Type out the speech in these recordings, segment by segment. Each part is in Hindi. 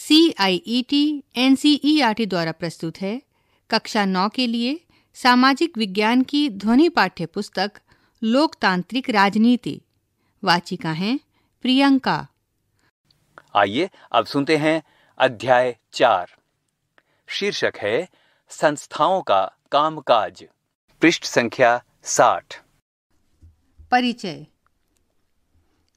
C I E T N C E R T द्वारा प्रस्तुत है कक्षा नौ के लिए सामाजिक विज्ञान की ध्वनि पाठ्य पुस्तक लोकतांत्रिक राजनीति वाचिका हैं प्रियंका आइए अब सुनते हैं अध्याय चार शीर्षक है संस्थाओं का कामकाज पृष्ठ संख्या साठ परिचय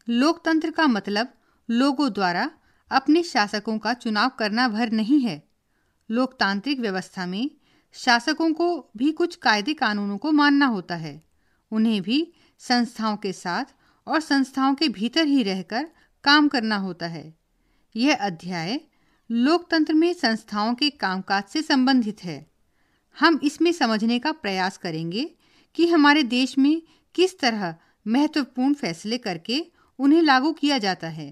लोकतंत्र का मतलब लोगों द्वारा अपने शासकों का चुनाव करना भर नहीं है लोकतांत्रिक व्यवस्था में शासकों को भी कुछ कायदे कानूनों को मानना होता है उन्हें भी संस्थाओं के साथ और संस्थाओं के भीतर ही रहकर काम करना होता है यह अध्याय लोकतंत्र में संस्थाओं के कामकाज से संबंधित है हम इसमें समझने का प्रयास करेंगे कि हमारे देश में किस तरह महत्वपूर्ण फैसले करके उन्हें लागू किया जाता है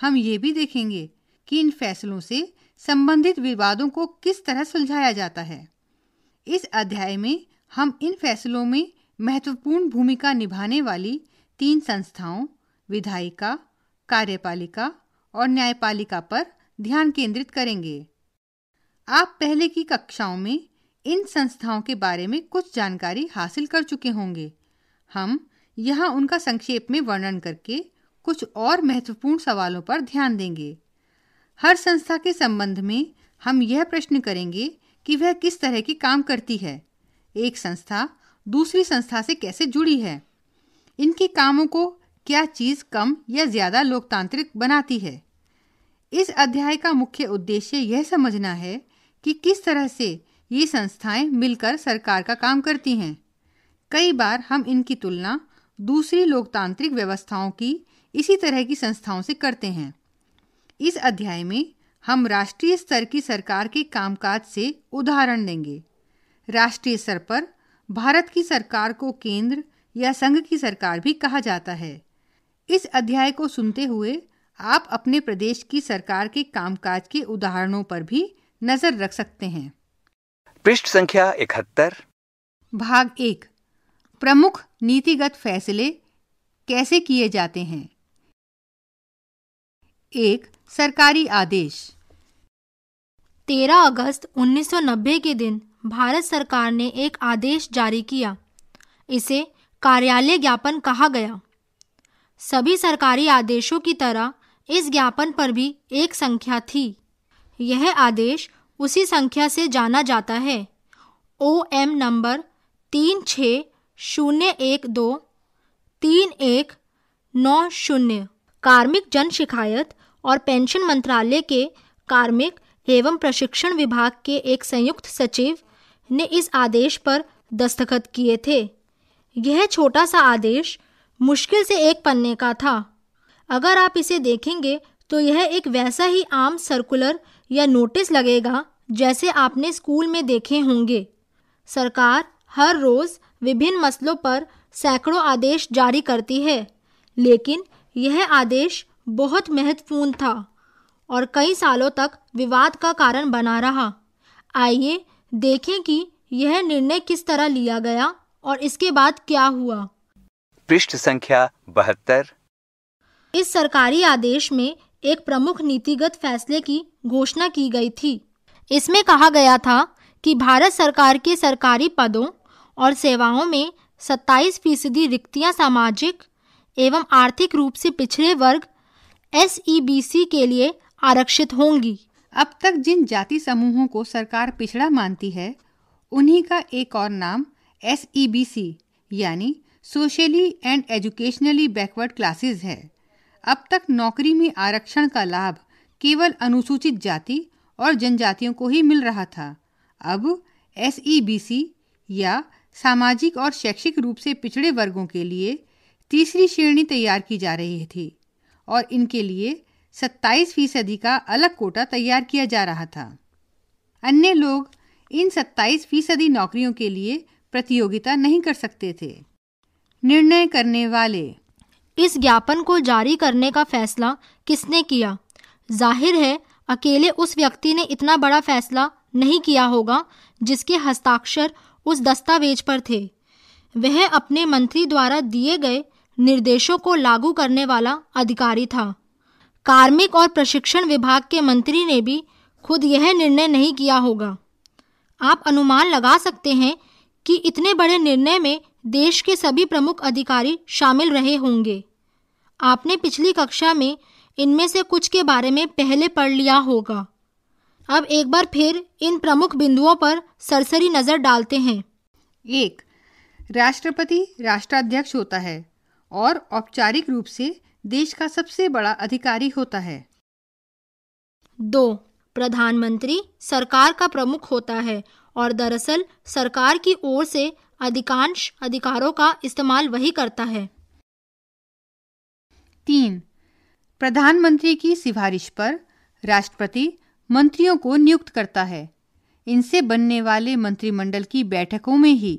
हम ये भी देखेंगे कि इन फैसलों से संबंधित विवादों को किस तरह सुलझाया जाता है इस अध्याय में हम इन फैसलों में महत्वपूर्ण भूमिका निभाने वाली तीन संस्थाओं विधायिका कार्यपालिका और न्यायपालिका पर ध्यान केंद्रित करेंगे आप पहले की कक्षाओं में इन संस्थाओं के बारे में कुछ जानकारी हासिल कर चुके होंगे हम यहाँ उनका संक्षेप में वर्णन करके कुछ और महत्वपूर्ण सवालों पर ध्यान देंगे हर संस्था के संबंध में हम यह प्रश्न करेंगे कि वह किस तरह की काम करती है एक संस्था दूसरी संस्था से कैसे जुड़ी है इनके कामों को क्या चीज़ कम या ज़्यादा लोकतांत्रिक बनाती है इस अध्याय का मुख्य उद्देश्य यह समझना है कि किस तरह से ये संस्थाएं मिलकर सरकार का काम करती हैं कई बार हम इनकी तुलना दूसरी लोकतांत्रिक व्यवस्थाओं की इसी तरह की संस्थाओं से करते हैं इस अध्याय में हम राष्ट्रीय स्तर की सरकार के कामकाज से उदाहरण देंगे राष्ट्रीय स्तर पर भारत की सरकार को केंद्र या संघ की सरकार भी कहा जाता है इस अध्याय को सुनते हुए आप अपने प्रदेश की सरकार के कामकाज के उदाहरणों पर भी नजर रख सकते हैं पृष्ठ संख्या इकहत्तर भाग एक प्रमुख नीतिगत फैसले कैसे किए जाते हैं एक सरकारी आदेश 13 अगस्त 1990 के दिन भारत सरकार ने एक आदेश जारी किया इसे कार्यालय ज्ञापन कहा गया सभी सरकारी आदेशों की तरह इस ज्ञापन पर भी एक संख्या थी यह आदेश उसी संख्या से जाना जाता है ओ एम नंबर तीन छः शून्य एक दो तीन एक नौ शून्य कार्मिक जन शिकायत और पेंशन मंत्रालय के कार्मिक एवं प्रशिक्षण विभाग के एक संयुक्त सचिव ने इस आदेश पर दस्तखत किए थे यह छोटा सा आदेश मुश्किल से एक पन्ने का था अगर आप इसे देखेंगे तो यह एक वैसा ही आम सर्कुलर या नोटिस लगेगा जैसे आपने स्कूल में देखे होंगे सरकार हर रोज़ विभिन्न मसलों पर सैकड़ों आदेश जारी करती है लेकिन यह आदेश बहुत महत्वपूर्ण था और कई सालों तक विवाद का कारण बना रहा आइए देखें कि यह निर्णय किस तरह लिया गया और इसके बाद क्या हुआ पृष्ठ संख्या बहत्तर इस सरकारी आदेश में एक प्रमुख नीतिगत फैसले की घोषणा की गई थी इसमें कहा गया था कि भारत सरकार के सरकारी पदों और सेवाओं में 27 फीसदी रिक्तियाँ सामाजिक एवं आर्थिक रूप से पिछड़े वर्ग एस e के लिए आरक्षित होंगी अब तक जिन जाति समूहों को सरकार पिछड़ा मानती है उन्हीं का एक और नाम एस e यानी socially and educationally backward classes है अब तक नौकरी में आरक्षण का लाभ केवल अनुसूचित जाति और जनजातियों को ही मिल रहा था अब एस e या सामाजिक और शैक्षिक रूप से पिछड़े वर्गों के लिए तीसरी श्रेणी तैयार की जा रही थी और इनके लिए 27 फीसदी का अलग कोटा तैयार किया जा रहा था अन्य लोग इन 27 फीसदी नौकरियों के लिए प्रतियोगिता नहीं कर सकते थे निर्णय करने वाले इस ज्ञापन को जारी करने का फैसला किसने किया जाहिर है अकेले उस व्यक्ति ने इतना बड़ा फैसला नहीं किया होगा जिसके हस्ताक्षर उस दस्तावेज पर थे वह अपने मंत्री द्वारा दिए गए निर्देशों को लागू करने वाला अधिकारी था कार्मिक और प्रशिक्षण विभाग के मंत्री ने भी खुद यह निर्णय नहीं किया होगा आप अनुमान लगा सकते हैं कि इतने बड़े निर्णय में देश के सभी प्रमुख अधिकारी शामिल रहे होंगे आपने पिछली कक्षा में इनमें से कुछ के बारे में पहले पढ़ लिया होगा अब एक बार फिर इन प्रमुख बिंदुओं पर सरसरी नज़र डालते हैं एक राष्ट्रपति राष्ट्राध्यक्ष होता है और औपचारिक रूप से देश का सबसे बड़ा अधिकारी होता है दो प्रधानमंत्री सरकार का प्रमुख होता है और दरअसल सरकार की ओर से अधिकांश अधिकारों का इस्तेमाल वही करता है तीन प्रधानमंत्री की सिफारिश पर राष्ट्रपति मंत्रियों को नियुक्त करता है इनसे बनने वाले मंत्रिमंडल की बैठकों में ही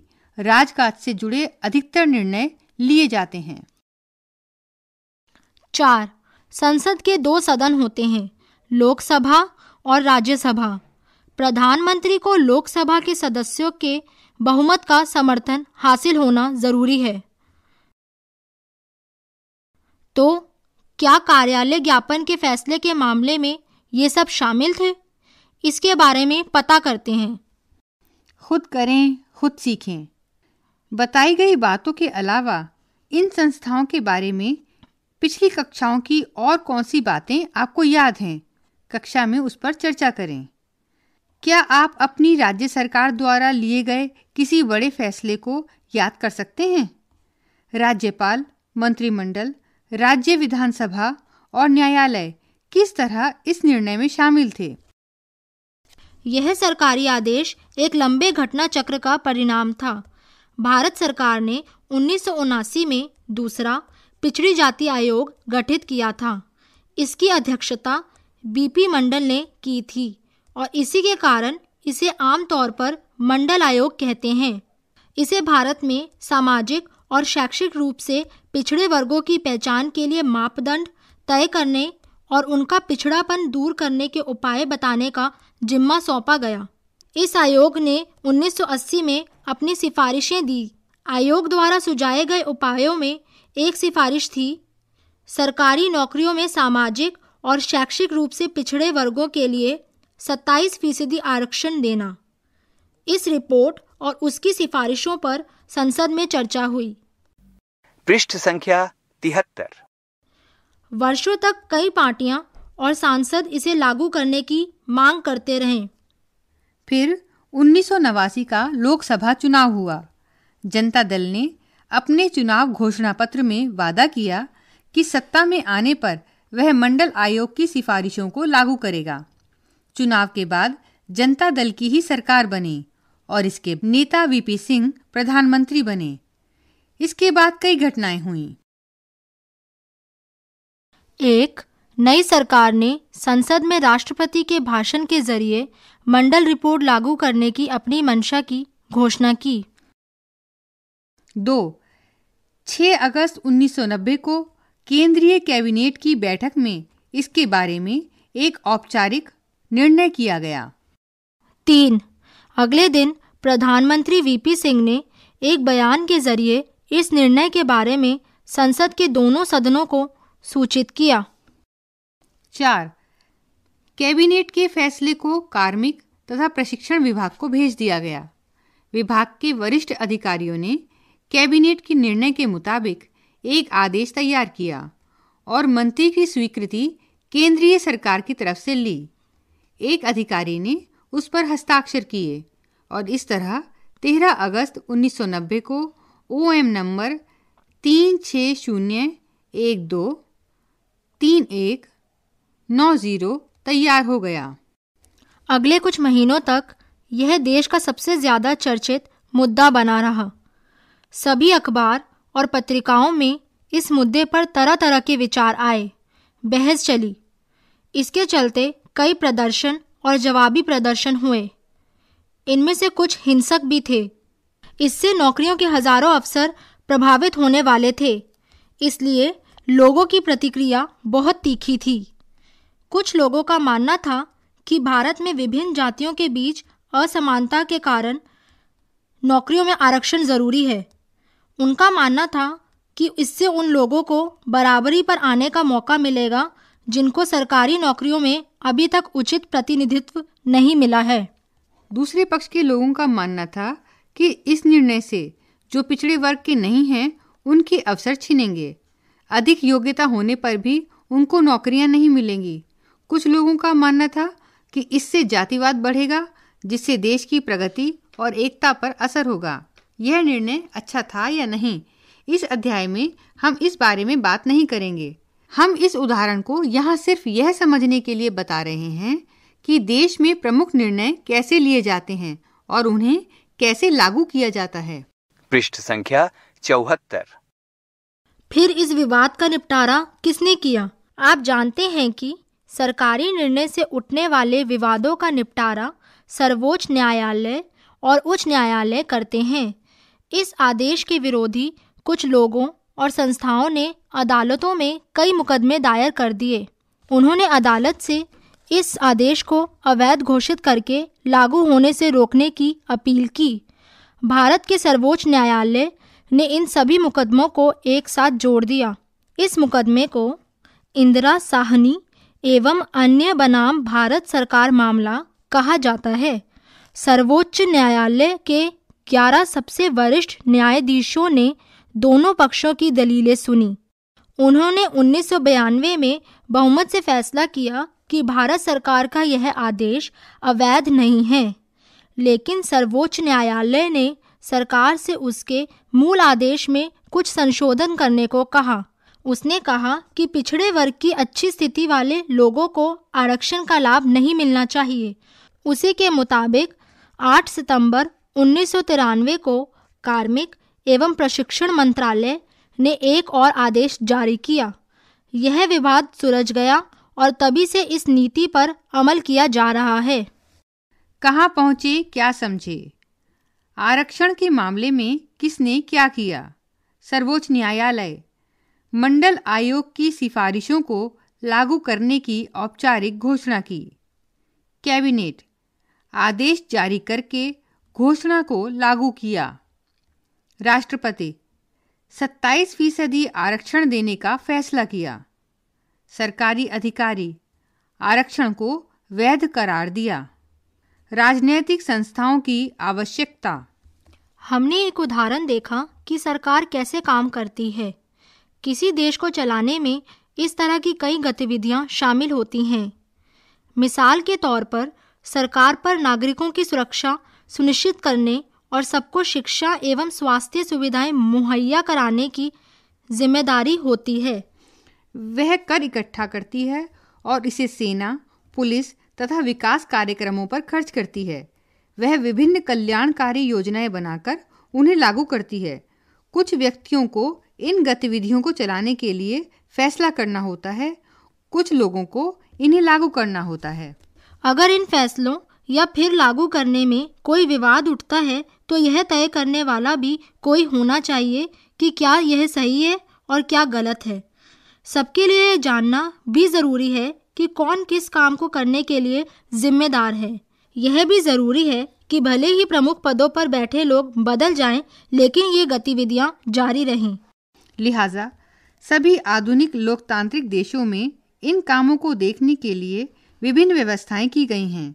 राजकाज से जुड़े अधिकतर निर्णय लिए जाते हैं चार संसद के दो सदन होते हैं लोकसभा और राज्यसभा प्रधानमंत्री को लोकसभा के सदस्यों के बहुमत का समर्थन हासिल होना जरूरी है तो क्या कार्यालय ज्ञापन के फैसले के मामले में ये सब शामिल थे इसके बारे में पता करते हैं खुद करें खुद सीखें बताई गई बातों के अलावा इन संस्थाओं के बारे में पिछली कक्षाओं की और कौन सी बातें आपको याद हैं कक्षा में उस पर चर्चा करें क्या आप अपनी राज्य सरकार द्वारा लिए गए किसी बड़े फैसले को याद कर सकते हैं राज्यपाल मंत्रिमंडल राज्य विधानसभा और न्यायालय किस तरह इस निर्णय में शामिल थे यह सरकारी आदेश एक लंबे घटना चक्र का परिणाम था भारत सरकार ने उन्नीस में दूसरा पिछड़ी जाति आयोग गठित किया था इसकी अध्यक्षता बीपी मंडल ने की थी और इसी के कारण इसे आमतौर पर मंडल आयोग कहते हैं इसे भारत में सामाजिक और शैक्षिक रूप से पिछड़े वर्गों की पहचान के लिए मापदंड तय करने और उनका पिछड़ापन दूर करने के उपाय बताने का जिम्मा सौंपा गया इस आयोग ने 1980 में अपनी सिफारिशें दी आयोग द्वारा सुझाए गए उपायों में एक सिफारिश थी सरकारी नौकरियों में सामाजिक और शैक्षिक रूप से पिछड़े वर्गों के लिए 27 फीसदी आरक्षण देना इस रिपोर्ट और उसकी सिफारिशों पर संसद में चर्चा हुई पृष्ठ संख्या तिहत्तर वर्षों तक कई पार्टियां और सांसद इसे लागू करने की मांग करते रहे फिर उन्नीस का लोकसभा चुनाव हुआ जनता दल ने अपने चुनाव घोषणा पत्र में वादा किया कि सत्ता में आने पर वह मंडल आयोग की सिफारिशों को लागू करेगा चुनाव के बाद जनता दल की ही सरकार बनी और इसके नेता वीपी सिंह प्रधानमंत्री बने इसके बाद कई घटनाएं हुईं एक नई सरकार ने संसद में राष्ट्रपति के भाषण के जरिए मंडल रिपोर्ट लागू करने की अपनी मंशा की घोषणा की दो 6 अगस्त 1990 को केंद्रीय कैबिनेट की बैठक में इसके बारे में एक औपचारिक निर्णय किया गया तीन अगले दिन प्रधानमंत्री वीपी सिंह ने एक बयान के जरिए इस निर्णय के बारे में संसद के दोनों सदनों को सूचित किया चार कैबिनेट के फैसले को कार्मिक तथा प्रशिक्षण विभाग को भेज दिया गया विभाग के वरिष्ठ अधिकारियों ने कैबिनेट के निर्णय के मुताबिक एक आदेश तैयार किया और मंत्री की स्वीकृति केंद्रीय सरकार की तरफ से ली एक अधिकारी ने उस पर हस्ताक्षर किए और इस तरह 13 अगस्त 1990 को ओ एम नंबर तीन छः शून्य एक दो तीन एक नौ ज़ीरो तैयार हो गया अगले कुछ महीनों तक यह देश का सबसे ज़्यादा चर्चित मुद्दा बना रहा सभी अखबार और पत्रिकाओं में इस मुद्दे पर तरह तरह के विचार आए बहस चली इसके चलते कई प्रदर्शन और जवाबी प्रदर्शन हुए इनमें से कुछ हिंसक भी थे इससे नौकरियों के हजारों अफसर प्रभावित होने वाले थे इसलिए लोगों की प्रतिक्रिया बहुत तीखी थी कुछ लोगों का मानना था कि भारत में विभिन्न जातियों के बीच असमानता के कारण नौकरियों में आरक्षण ज़रूरी है उनका मानना था कि इससे उन लोगों को बराबरी पर आने का मौका मिलेगा जिनको सरकारी नौकरियों में अभी तक उचित प्रतिनिधित्व नहीं मिला है दूसरे पक्ष के लोगों का मानना था कि इस निर्णय से जो पिछड़े वर्ग के नहीं हैं उनके अवसर छीनेंगे अधिक योग्यता होने पर भी उनको नौकरियां नहीं मिलेंगी कुछ लोगों का मानना था कि इससे जातिवाद बढ़ेगा जिससे देश की प्रगति और एकता पर असर होगा यह निर्णय अच्छा था या नहीं इस अध्याय में हम इस बारे में बात नहीं करेंगे हम इस उदाहरण को यहाँ सिर्फ यह समझने के लिए बता रहे हैं कि देश में प्रमुख निर्णय कैसे लिए जाते हैं और उन्हें कैसे लागू किया जाता है पृष्ठ संख्या चौहत्तर फिर इस विवाद का निपटारा किसने किया आप जानते हैं कि सरकारी निर्णय से उठने वाले विवादों का निपटारा सर्वोच्च न्यायालय और उच्च न्यायालय करते हैं इस आदेश के विरोधी कुछ लोगों और संस्थाओं ने अदालतों में कई मुकदमे दायर कर दिए उन्होंने अदालत से इस आदेश को अवैध घोषित करके लागू होने से रोकने की अपील की भारत के सर्वोच्च न्यायालय ने इन सभी मुकदमों को एक साथ जोड़ दिया इस मुकदमे को इंदिरा साहनी एवं अन्य बनाम भारत सरकार मामला कहा जाता है सर्वोच्च न्यायालय के 11 सबसे वरिष्ठ न्यायाधीशों ने दोनों पक्षों की दलीलें सुनी उन्होंने उन्नीस में बहुमत से फैसला किया कि भारत सरकार का यह आदेश अवैध नहीं है लेकिन सर्वोच्च न्यायालय ने सरकार से उसके मूल आदेश में कुछ संशोधन करने को कहा उसने कहा कि पिछड़े वर्ग की अच्छी स्थिति वाले लोगों को आरक्षण का लाभ नहीं मिलना चाहिए उसी के मुताबिक 8 सितंबर उन्नीस को कार्मिक एवं प्रशिक्षण मंत्रालय ने एक और आदेश जारी किया यह विवाद सुलझ गया और तभी से इस नीति पर अमल किया जा रहा है कहाँ पहुँचे क्या समझे आरक्षण के मामले में किसने क्या किया सर्वोच्च न्यायालय मंडल आयोग की सिफारिशों को लागू करने की औपचारिक घोषणा की कैबिनेट आदेश जारी करके घोषणा को लागू किया राष्ट्रपति 27 फीसदी आरक्षण देने का फैसला किया सरकारी अधिकारी आरक्षण को वैध करार दिया राजनीतिक संस्थाओं की आवश्यकता हमने एक उदाहरण देखा कि सरकार कैसे काम करती है किसी देश को चलाने में इस तरह की कई गतिविधियां शामिल होती हैं मिसाल के तौर पर सरकार पर नागरिकों की सुरक्षा सुनिश्चित करने और सबको शिक्षा एवं स्वास्थ्य सुविधाएं मुहैया कराने की जिम्मेदारी होती है वह कर इकट्ठा करती है और इसे सेना पुलिस तथा विकास कार्यक्रमों पर खर्च करती है वह विभिन्न कल्याणकारी योजनाएं बनाकर उन्हें लागू करती है कुछ व्यक्तियों को इन गतिविधियों को चलाने के लिए फैसला करना होता है कुछ लोगों को इन्हें लागू करना होता है अगर इन फैसलों या फिर लागू करने में कोई विवाद उठता है तो यह तय करने वाला भी कोई होना चाहिए कि क्या यह सही है और क्या गलत है सबके लिए जानना भी ज़रूरी है कि कौन किस काम को करने के लिए जिम्मेदार है यह भी ज़रूरी है कि भले ही प्रमुख पदों पर बैठे लोग बदल जाएं, लेकिन ये गतिविधियां जारी रहें लिहाजा सभी आधुनिक लोकतांत्रिक देशों में इन कामों को देखने के लिए विभिन्न व्यवस्थाएं की गई हैं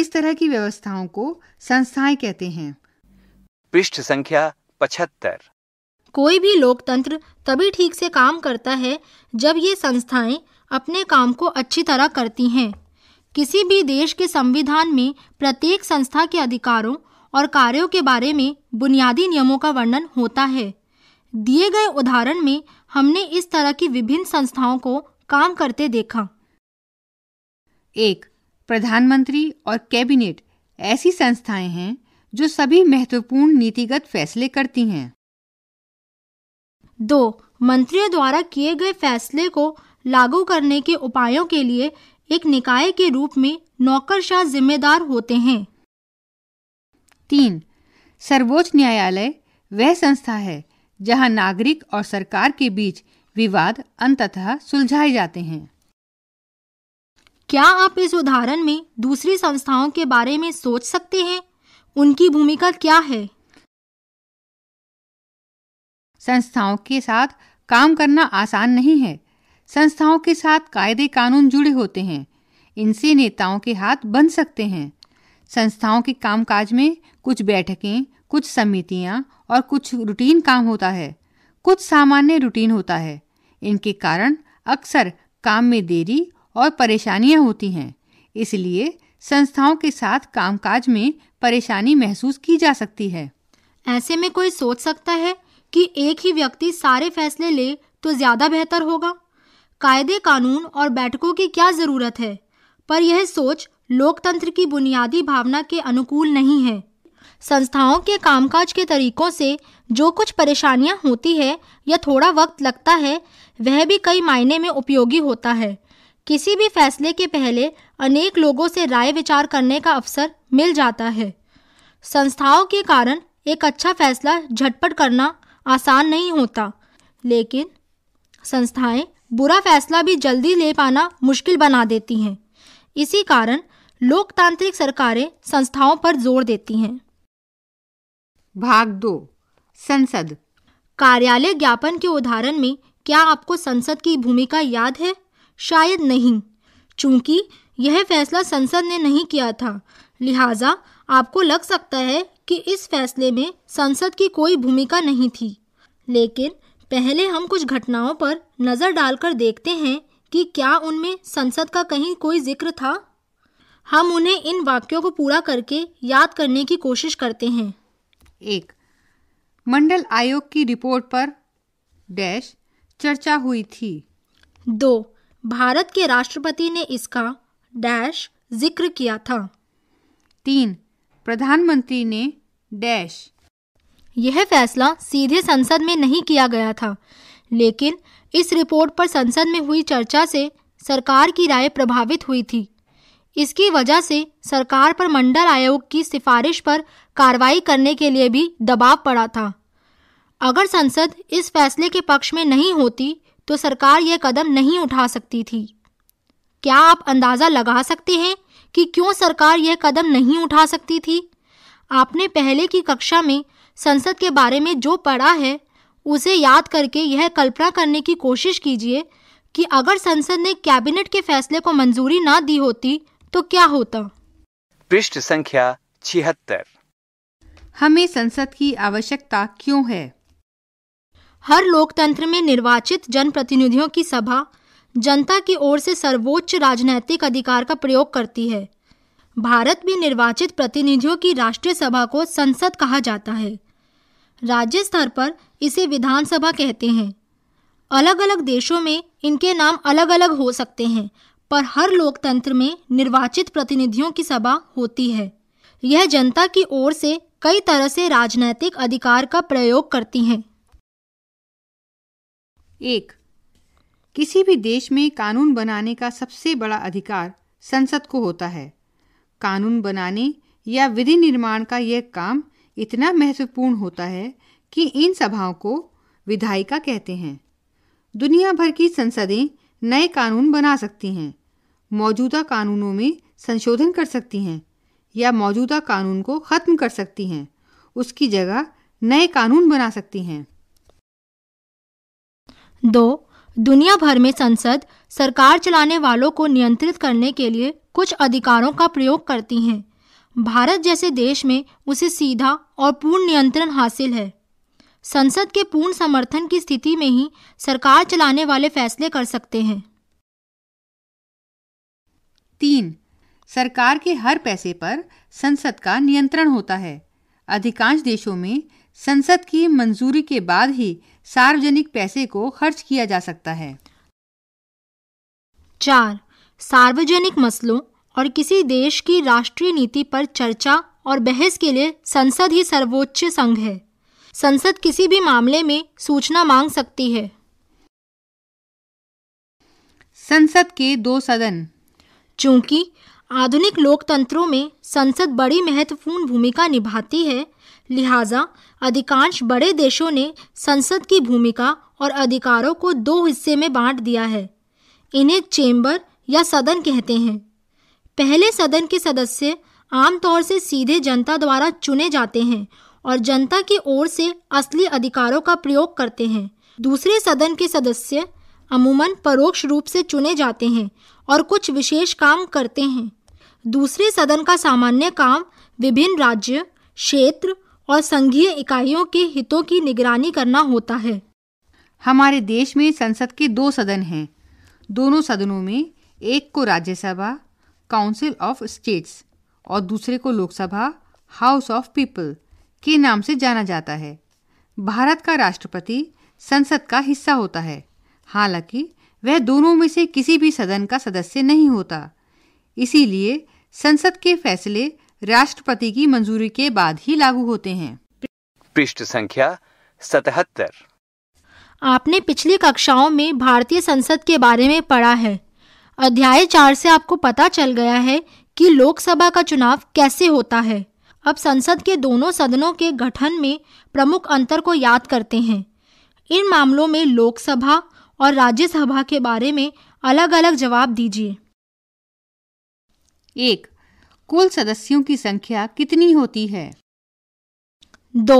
इस तरह की व्यवस्थाओं को संस्थाएं कहते हैं पृष्ठ संख्या पचहत्तर कोई भी लोकतंत्र तभी ठीक से काम करता है जब ये संस्थाएं अपने काम को अच्छी तरह करती हैं किसी भी देश के संविधान में प्रत्येक संस्था के अधिकारों और कार्यों के बारे में बुनियादी नियमों का वर्णन होता है दिए गए उदाहरण में हमने इस तरह की विभिन्न संस्थाओं को काम करते देखा एक प्रधानमंत्री और कैबिनेट ऐसी संस्थाएं हैं जो सभी महत्वपूर्ण नीतिगत फैसले करती हैं दो मंत्रियों द्वारा किए गए फैसले को लागू करने के उपायों के लिए एक निकाय के रूप में नौकरशाह जिम्मेदार होते हैं तीन सर्वोच्च न्यायालय वह संस्था है जहां नागरिक और सरकार के बीच विवाद अंततः सुलझाए जाते हैं क्या आप इस उदाहरण में दूसरी संस्थाओं के बारे में सोच सकते हैं उनकी भूमिका क्या है संस्थाओं के साथ काम करना आसान नहीं है संस्थाओं के साथ कायदे कानून जुड़े होते हैं इनसे नेताओं के हाथ बन सकते हैं संस्थाओं के कामकाज में कुछ बैठकें कुछ समितियां और कुछ रूटीन काम होता है कुछ सामान्य रूटीन होता है इनके कारण अक्सर काम में देरी और परेशानियां होती हैं इसलिए संस्थाओं के साथ कामकाज में परेशानी महसूस की जा सकती है ऐसे में कोई सोच सकता है कि एक ही व्यक्ति सारे फैसले ले तो ज्यादा बेहतर होगा कायदे कानून और बैठकों की क्या ज़रूरत है पर यह सोच लोकतंत्र की बुनियादी भावना के अनुकूल नहीं है संस्थाओं के कामकाज के तरीकों से जो कुछ परेशानियां होती है या थोड़ा वक्त लगता है वह भी कई मायने में उपयोगी होता है किसी भी फैसले के पहले अनेक लोगों से राय विचार करने का अवसर मिल जाता है संस्थाओं के कारण एक अच्छा फैसला झटपट करना आसान नहीं होता लेकिन संस्थाएं बुरा फैसला भी जल्दी ले पाना मुश्किल बना देती हैं इसी कारण लोकतांत्रिक सरकारें संस्थाओं पर जोर देती हैं भाग दो संसद कार्यालय ज्ञापन के उदाहरण में क्या आपको संसद की भूमिका याद है शायद नहीं चूंकि यह फैसला संसद ने नहीं किया था लिहाजा आपको लग सकता है कि इस फैसले में संसद की कोई भूमिका नहीं थी लेकिन पहले हम कुछ घटनाओं पर नज़र डालकर देखते हैं कि क्या उनमें संसद का कहीं कोई जिक्र था हम उन्हें इन वाक्यों को पूरा करके याद करने की कोशिश करते हैं एक मंडल आयोग की रिपोर्ट पर डैश चर्चा हुई थी दो भारत के राष्ट्रपति ने इसका डैश जिक्र किया था तीन प्रधानमंत्री ने डैश यह फैसला सीधे संसद में नहीं किया गया था लेकिन इस रिपोर्ट पर संसद में हुई चर्चा से सरकार की राय प्रभावित हुई थी इसकी वजह से सरकार पर मंडल आयोग की सिफारिश पर कार्रवाई करने के लिए भी दबाव पड़ा था अगर संसद इस फैसले के पक्ष में नहीं होती तो सरकार यह कदम नहीं उठा सकती थी क्या आप अंदाज़ा लगा सकते हैं कि क्यों सरकार यह कदम नहीं उठा सकती थी आपने पहले की कक्षा में संसद के बारे में जो पढ़ा है उसे याद करके यह कल्पना करने की कोशिश कीजिए कि अगर संसद ने कैबिनेट के फैसले को मंजूरी ना दी होती तो क्या होता पृष्ठ संख्या छिहत्तर हमें संसद की आवश्यकता क्यों है हर लोकतंत्र में निर्वाचित जनप्रतिनिधियों की सभा जनता की ओर से सर्वोच्च राजनैतिक अधिकार का प्रयोग करती है भारत में निर्वाचित प्रतिनिधियों की राष्ट्रीय सभा को संसद कहा जाता है राज्य स्तर पर इसे विधानसभा कहते हैं अलग अलग देशों में इनके नाम अलग अलग हो सकते हैं पर हर लोकतंत्र में निर्वाचित प्रतिनिधियों की सभा होती है यह जनता की ओर से कई तरह से राजनैतिक अधिकार का प्रयोग करती हैं एक किसी भी देश में कानून बनाने का सबसे बड़ा अधिकार संसद को होता है कानून बनाने या विधि निर्माण का यह काम इतना महत्वपूर्ण होता है कि इन सभाओं को विधायिका कहते हैं दुनिया भर की संसदें नए कानून बना सकती हैं मौजूदा कानूनों में संशोधन कर सकती हैं या मौजूदा कानून को ख़त्म कर सकती हैं उसकी जगह नए कानून बना सकती हैं दो दुनिया भर में संसद सरकार चलाने वालों को नियंत्रित करने के लिए कुछ अधिकारों का प्रयोग करती हैं भारत जैसे देश में उसे सीधा और पूर्ण नियंत्रण हासिल है संसद के पूर्ण समर्थन की स्थिति में ही सरकार चलाने वाले फैसले कर सकते हैं तीन सरकार के हर पैसे पर संसद का नियंत्रण होता है अधिकांश देशों में संसद की मंजूरी के बाद ही सार्वजनिक पैसे को खर्च किया जा सकता है चार सार्वजनिक मसलों और किसी देश की राष्ट्रीय नीति पर चर्चा और बहस के लिए संसद ही सर्वोच्च संघ है संसद किसी भी मामले में सूचना मांग सकती है संसद के दो सदन चूंकि आधुनिक लोकतंत्रों में संसद बड़ी महत्वपूर्ण भूमिका निभाती है लिहाजा अधिकांश बड़े देशों ने संसद की भूमिका और अधिकारों को दो हिस्से में बांट दिया है इन्हें चेंबर या सदन कहते हैं पहले सदन के सदस्य आमतौर से सीधे जनता द्वारा चुने जाते हैं और जनता की ओर से असली अधिकारों का प्रयोग करते हैं दूसरे सदन के सदस्य अमूमन परोक्ष रूप से चुने जाते हैं और कुछ विशेष काम करते हैं दूसरे सदन का सामान्य काम विभिन्न राज्य क्षेत्र और संघीय इकाइयों के हितों की निगरानी करना होता है हमारे देश में संसद के दो सदन हैं दोनों सदनों में एक को राज्यसभा काउंसिल ऑफ स्टेट्स और दूसरे को लोकसभा हाउस ऑफ पीपल के नाम से जाना जाता है भारत का राष्ट्रपति संसद का हिस्सा होता है हालांकि वह दोनों में से किसी भी सदन का सदस्य नहीं होता इसीलिए संसद के फैसले राष्ट्रपति की मंजूरी के बाद ही लागू होते हैं पृष्ठ संख्या सतहत्तर आपने पिछली कक्षाओं में भारतीय संसद के बारे में पढ़ा है अध्याय चार से आपको पता चल गया है कि लोकसभा का चुनाव कैसे होता है अब संसद के दोनों सदनों के गठन में प्रमुख अंतर को याद करते हैं इन मामलों में लोकसभा और राज्यसभा के बारे में अलग अलग जवाब दीजिए एक कुल सदस्यों की संख्या कितनी होती है दो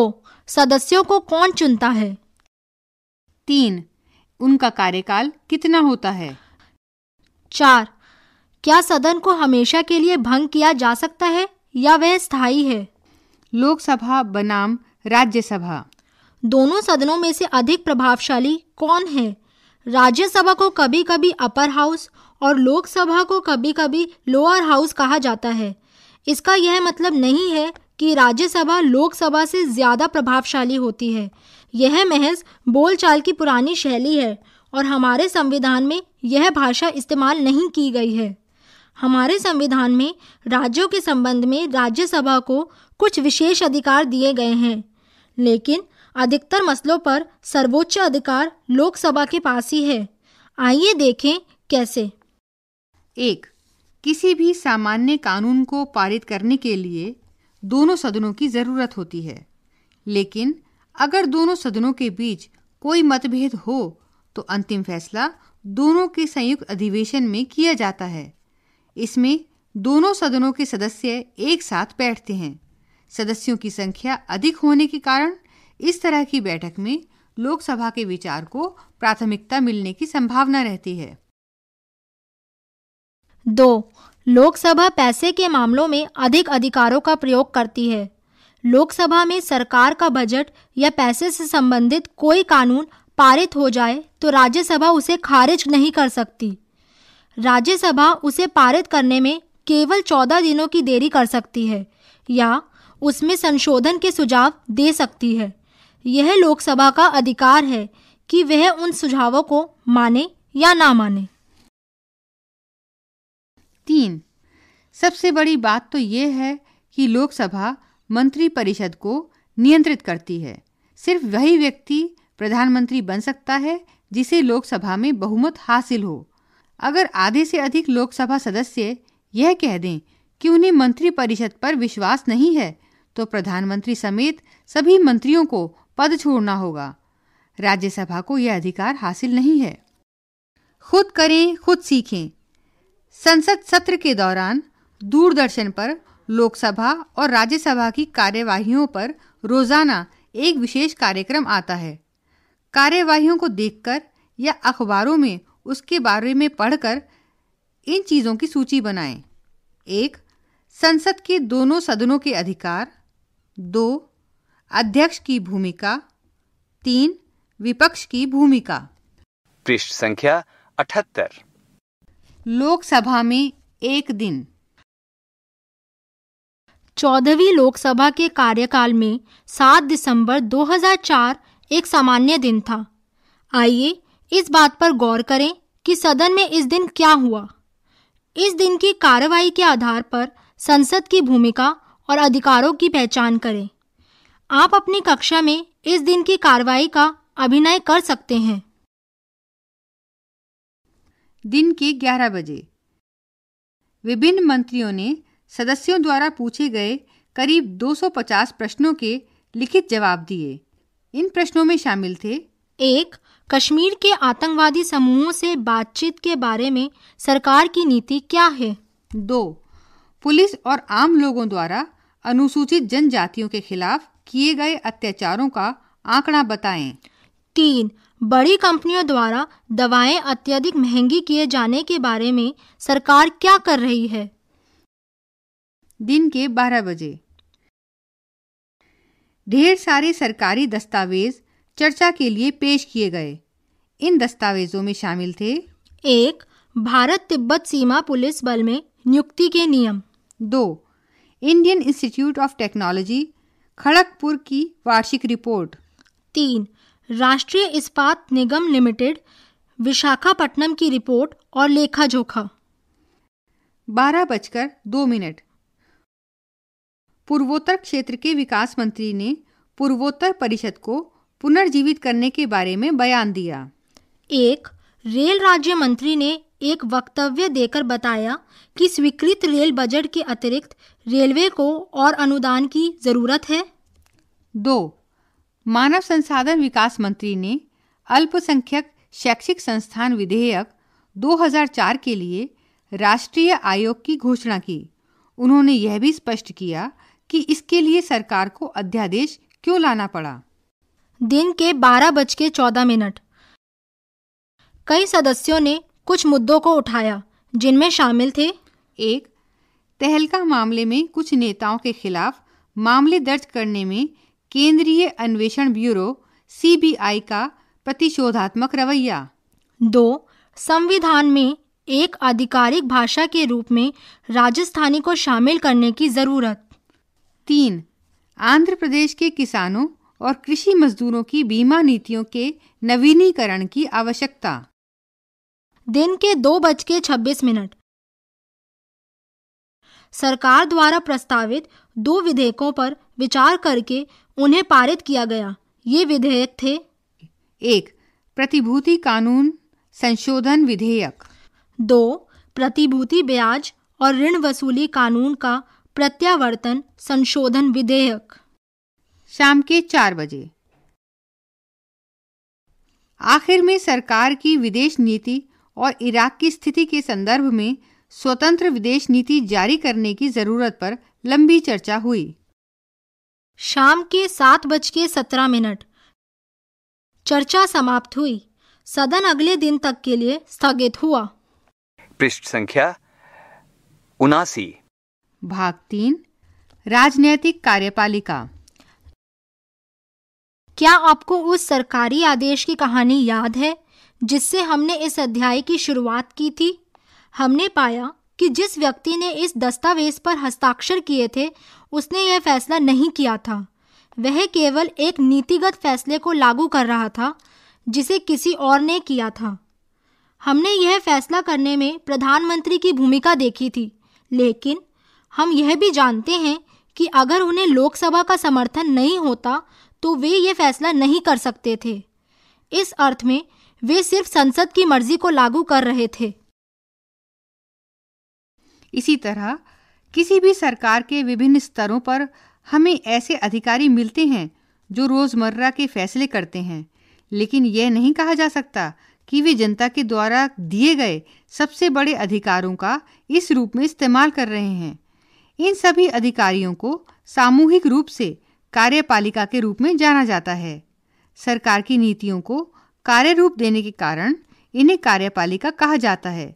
सदस्यों को कौन चुनता है तीन उनका कार्यकाल कितना होता है चार क्या सदन को हमेशा के लिए भंग किया जा सकता है या वह स्थायी है लोकसभा बनाम राज्यसभा दोनों सदनों में से अधिक प्रभावशाली कौन है राज्यसभा को कभी कभी अपर हाउस और लोकसभा को कभी कभी लोअर हाउस कहा जाता है इसका यह मतलब नहीं है कि राज्यसभा लोकसभा से ज़्यादा प्रभावशाली होती है यह महज बोलचाल की पुरानी शैली है और हमारे संविधान में यह भाषा इस्तेमाल नहीं की गई है हमारे संविधान में राज्यों के संबंध में राज्यसभा को कुछ विशेष अधिकार दिए गए हैं लेकिन अधिकतर मसलों पर सर्वोच्च अधिकार लोकसभा के पास ही है आइए देखें कैसे एक किसी भी सामान्य कानून को पारित करने के लिए दोनों सदनों की ज़रूरत होती है लेकिन अगर दोनों सदनों के बीच कोई मतभेद हो तो अंतिम फैसला दोनों के संयुक्त अधिवेशन में किया जाता है इसमें दोनों सदनों के सदस्य एक साथ बैठते हैं सदस्यों की संख्या अधिक होने के कारण इस तरह की बैठक में लोकसभा के विचार को प्राथमिकता मिलने की संभावना रहती है दो लोकसभा पैसे के मामलों में अधिक अधिकारों का प्रयोग करती है लोकसभा में सरकार का बजट या पैसे से संबंधित कोई कानून पारित हो जाए तो राज्यसभा उसे खारिज नहीं कर सकती राज्यसभा उसे पारित करने में केवल चौदह दिनों की देरी कर सकती है या उसमें संशोधन के सुझाव दे सकती है यह लोकसभा का अधिकार है कि वह उन सुझावों को माने या ना माने तीन सबसे बड़ी बात तो यह है कि लोकसभा मंत्रिपरिषद को नियंत्रित करती है सिर्फ वही व्यक्ति प्रधानमंत्री बन सकता है जिसे लोकसभा में बहुमत हासिल हो अगर आधे से अधिक लोकसभा सदस्य यह कह दें कि उन्हें मंत्री परिषद पर विश्वास नहीं है तो प्रधानमंत्री समेत सभी मंत्रियों को पद छोड़ना होगा राज्यसभा को यह अधिकार हासिल नहीं है खुद करें खुद सीखें संसद सत्र के दौरान दूरदर्शन पर लोकसभा और राज्यसभा की कार्यवाहियों पर रोजाना एक विशेष कार्यक्रम आता है कार्यवाही को देखकर या अखबारों में उसके बारे में पढ़कर इन चीज़ों की सूची बनाएं। एक संसद के दोनों सदनों के अधिकार दो अध्यक्ष की भूमिका तीन विपक्ष की भूमिका पृष्ठ संख्या अठहत्तर लोकसभा में एक दिन चौदहवीं लोकसभा के कार्यकाल में 7 दिसंबर 2004 एक सामान्य दिन था आइए इस बात पर गौर करें कि सदन में इस दिन क्या हुआ इस दिन की कार्रवाई के आधार पर संसद की भूमिका और अधिकारों की पहचान करें आप अपनी कक्षा में इस दिन की कार्रवाई का अभिनय कर सकते हैं दिन के 11 बजे विभिन्न मंत्रियों ने सदस्यों द्वारा पूछे गए करीब 250 प्रश्नों के लिखित जवाब दिए इन प्रश्नों में शामिल थे एक कश्मीर के आतंकवादी समूहों से बातचीत के बारे में सरकार की नीति क्या है दो पुलिस और आम लोगों द्वारा अनुसूचित जनजातियों के खिलाफ किए गए अत्याचारों का आंकड़ा बताएं। तीन बड़ी कंपनियों द्वारा दवाएं अत्यधिक महंगी किए जाने के बारे में सरकार क्या कर रही है दिन के बारह बजे ढेर सारे सरकारी दस्तावेज चर्चा के लिए पेश किए गए इन दस्तावेजों में शामिल थे एक भारत तिब्बत सीमा पुलिस बल में नियुक्ति के नियम दो Indian Institute of Technology Kharagpur की वार्षिक रिपोर्ट तीन राष्ट्रीय इस्पात निगम लिमिटेड विशाखापट्टनम की रिपोर्ट और लेखा जोखा बारह बजकर दो मिनट पूर्वोत्तर क्षेत्र के विकास मंत्री ने पूर्वोत्तर परिषद को पुनर्जीवित करने के बारे में बयान दिया एक रेल राज्य मंत्री ने एक वक्तव्य देकर बताया कि स्वीकृत रेल बजट के अतिरिक्त रेलवे को और अनुदान की जरूरत है दो मानव संसाधन विकास मंत्री ने अल्पसंख्यक शैक्षिक संस्थान विधेयक 2004 के लिए राष्ट्रीय आयोग की घोषणा की उन्होंने यह भी स्पष्ट किया कि इसके लिए सरकार को अध्यादेश क्यों लाना पड़ा दिन के बारह बज के चौदह मिनट कई सदस्यों ने कुछ मुद्दों को उठाया जिनमें शामिल थे एक तहलका मामले में कुछ नेताओं के खिलाफ मामले दर्ज करने में केंद्रीय अन्वेषण ब्यूरो सीबीआई का प्रतिशोधात्मक रवैया दो संविधान में एक आधिकारिक भाषा के रूप में राजस्थानी को शामिल करने की ज़रूरत तीन आंध्र प्रदेश के किसानों और कृषि मजदूरों की बीमा नीतियों के नवीनीकरण की आवश्यकता दिन के दो बज के छब्बीस मिनट सरकार द्वारा प्रस्तावित दो विधेयकों पर विचार करके उन्हें पारित किया गया ये विधेयक थे एक प्रतिभूति कानून संशोधन विधेयक दो प्रतिभूति ब्याज और ऋण वसूली कानून का प्रत्यावर्तन संशोधन विधेयक शाम के चार बजे आखिर में सरकार की विदेश नीति और इराक की स्थिति के संदर्भ में स्वतंत्र विदेश नीति जारी करने की जरूरत पर लंबी चर्चा हुई शाम के सात बज के सत्रह मिनट चर्चा समाप्त हुई सदन अगले दिन तक के लिए स्थगित हुआ पृष्ठ संख्या उनासी भाग तीन राजनैतिक कार्यपालिका क्या आपको उस सरकारी आदेश की कहानी याद है जिससे हमने इस अध्याय की शुरुआत की थी हमने पाया कि जिस व्यक्ति ने इस दस्तावेज पर हस्ताक्षर किए थे उसने यह फैसला नहीं किया था वह केवल एक नीतिगत फैसले को लागू कर रहा था जिसे किसी और ने किया था हमने यह फैसला करने में प्रधानमंत्री की भूमिका देखी थी लेकिन हम यह भी जानते हैं कि अगर उन्हें लोकसभा का समर्थन नहीं होता तो वे ये फैसला नहीं कर सकते थे इस अर्थ में वे सिर्फ संसद की मर्जी को लागू कर रहे थे इसी तरह किसी भी सरकार के विभिन्न स्तरों पर हमें ऐसे अधिकारी मिलते हैं जो रोज़मर्रा के फैसले करते हैं लेकिन यह नहीं कहा जा सकता कि वे जनता के द्वारा दिए गए सबसे बड़े अधिकारों का इस रूप में इस्तेमाल कर रहे हैं इन सभी अधिकारियों को सामूहिक रूप से कार्यपालिका के रूप में जाना जाता है सरकार की नीतियों को कार्य रूप देने के कारण इन्हें कार्यपालिका कहा जाता है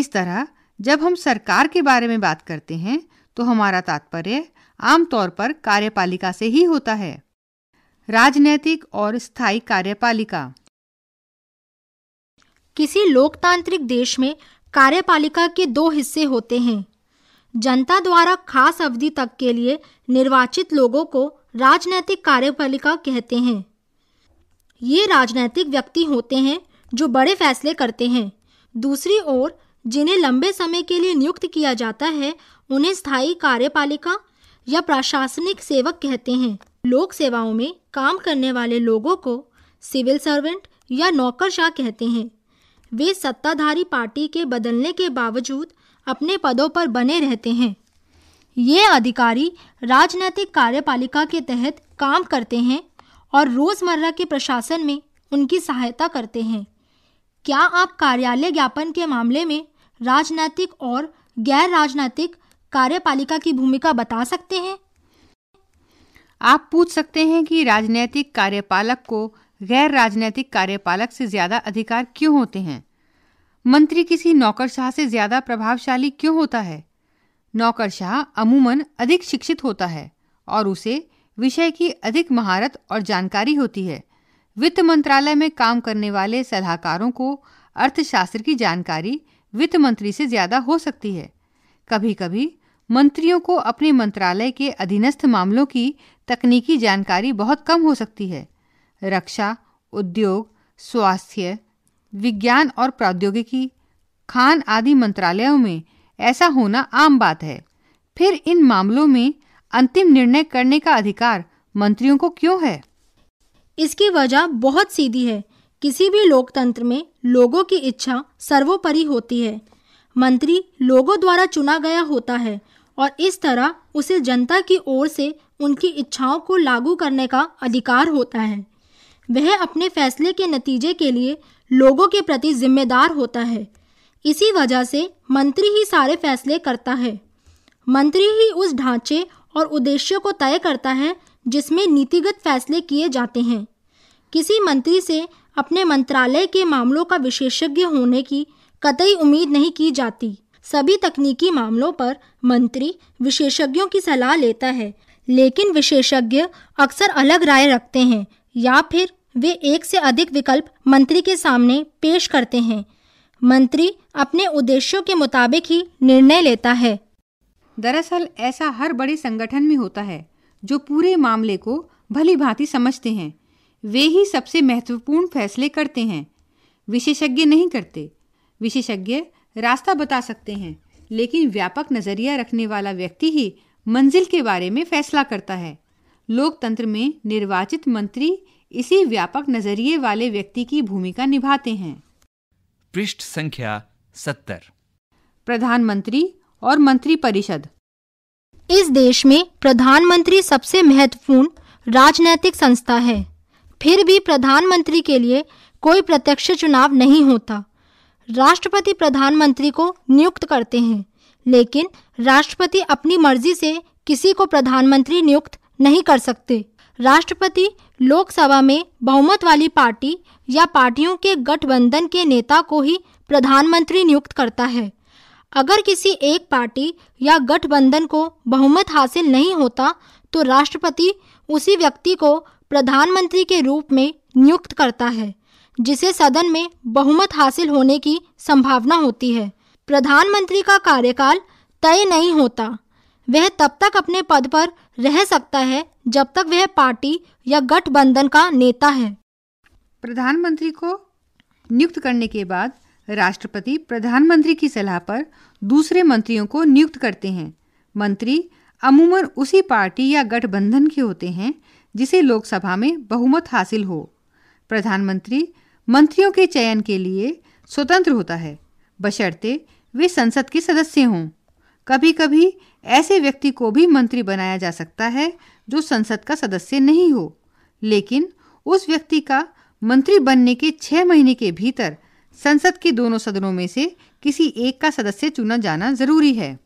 इस तरह जब हम सरकार के बारे में बात करते हैं तो हमारा तात्पर्य आमतौर पर कार्यपालिका से ही होता है राजनैतिक और स्थायी कार्यपालिका किसी लोकतांत्रिक देश में कार्यपालिका के दो हिस्से होते हैं जनता द्वारा खास अवधि तक के लिए निर्वाचित लोगों को राजनैतिक कार्यपालिका कहते हैं ये राजनैतिक व्यक्ति होते हैं जो बड़े फैसले करते हैं दूसरी ओर जिन्हें लंबे समय के लिए नियुक्त किया जाता है उन्हें स्थायी कार्यपालिका या प्रशासनिक सेवक कहते हैं लोक सेवाओं में काम करने वाले लोगों को सिविल सर्वेंट या नौकरशाह कहते हैं वे सत्ताधारी पार्टी के बदलने के बावजूद अपने पदों पर बने रहते हैं ये अधिकारी राजनैतिक कार्यपालिका के तहत काम करते हैं और रोज़मर्रा के प्रशासन में उनकी सहायता करते हैं क्या आप कार्यालय ज्ञापन के मामले में राजनैतिक और गैर राजनैतिक कार्यपालिका की भूमिका बता सकते हैं आप पूछ सकते हैं कि राजनैतिक कार्यपालक को गैर राजनैतिक कार्यपालक से ज़्यादा अधिकार क्यों होते हैं मंत्री किसी नौकरशाह से ज्यादा प्रभावशाली क्यों होता है नौकरशाह अमूमन अधिक शिक्षित होता है और उसे विषय की अधिक महारत और जानकारी होती है वित्त मंत्रालय में काम करने वाले सलाहकारों को अर्थशास्त्र की जानकारी वित्त मंत्री से ज्यादा हो सकती है कभी कभी मंत्रियों को अपने मंत्रालय के अधीनस्थ मामलों की तकनीकी जानकारी बहुत कम हो सकती है रक्षा उद्योग स्वास्थ्य विज्ञान और प्रौद्योगिकी खान आदि मंत्रालयों में ऐसा होना आम बात है फिर इन मामलों में अंतिम निर्णय करने का अधिकार मंत्रियों को क्यों है इसकी वजह बहुत सीधी है किसी भी लोकतंत्र में लोगों की इच्छा सर्वोपरि होती है मंत्री लोगों द्वारा चुना गया होता है और इस तरह उसे जनता की ओर से उनकी इच्छाओं को लागू करने का अधिकार होता है वह अपने फैसले के नतीजे के लिए लोगों के प्रति जिम्मेदार होता है इसी वजह से मंत्री ही सारे फैसले करता है मंत्री ही उस ढांचे और उद्देश्य को तय करता है जिसमें नीतिगत फैसले किए जाते हैं किसी मंत्री से अपने मंत्रालय के मामलों का विशेषज्ञ होने की कतई उम्मीद नहीं की जाती सभी तकनीकी मामलों पर मंत्री विशेषज्ञों की सलाह लेता है लेकिन विशेषज्ञ अक्सर अलग राय रखते हैं या फिर वे एक से अधिक विकल्प मंत्री के सामने पेश करते हैं मंत्री अपने उद्देश्यों के मुताबिक ही निर्णय लेता है दरअसल ऐसा हर बड़े संगठन में होता है जो पूरे मामले को भली भांति समझते हैं वे ही सबसे महत्वपूर्ण फैसले करते हैं विशेषज्ञ नहीं करते विशेषज्ञ रास्ता बता सकते हैं लेकिन व्यापक नजरिया रखने वाला व्यक्ति ही मंजिल के बारे में फैसला करता है लोकतंत्र में निर्वाचित मंत्री इसी व्यापक नजरिए वाले व्यक्ति की भूमिका निभाते हैं पृष्ठ संख्या सत्तर प्रधानमंत्री और मंत्री परिषद इस देश में प्रधानमंत्री सबसे महत्वपूर्ण राजनैतिक संस्था है फिर भी प्रधानमंत्री के लिए कोई प्रत्यक्ष चुनाव नहीं होता राष्ट्रपति प्रधानमंत्री को नियुक्त करते हैं लेकिन राष्ट्रपति अपनी मर्जी से किसी को प्रधानमंत्री नियुक्त नहीं कर सकते राष्ट्रपति लोकसभा में बहुमत वाली पार्टी या पार्टियों के गठबंधन के नेता को ही प्रधानमंत्री नियुक्त करता है अगर किसी एक पार्टी या गठबंधन को बहुमत हासिल नहीं होता तो राष्ट्रपति उसी व्यक्ति को प्रधानमंत्री के रूप में नियुक्त करता है जिसे सदन में बहुमत हासिल होने की संभावना होती है प्रधानमंत्री का कार्यकाल तय नहीं होता वह तब तक अपने पद पर रह सकता है जब तक वह पार्टी या गठबंधन का नेता है प्रधानमंत्री को नियुक्त करने के बाद राष्ट्रपति प्रधानमंत्री की सलाह पर दूसरे मंत्रियों को नियुक्त करते हैं मंत्री अमूमन उसी पार्टी या गठबंधन के होते हैं जिसे लोकसभा में बहुमत हासिल हो प्रधानमंत्री मंत्रियों के चयन के लिए स्वतंत्र होता है बशर्ते वे संसद के सदस्य हों कभी कभी ऐसे व्यक्ति को भी मंत्री बनाया जा सकता है जो संसद का सदस्य नहीं हो लेकिन उस व्यक्ति का मंत्री बनने के छह महीने के भीतर संसद के दोनों सदनों में से किसी एक का सदस्य चुना जाना जरूरी है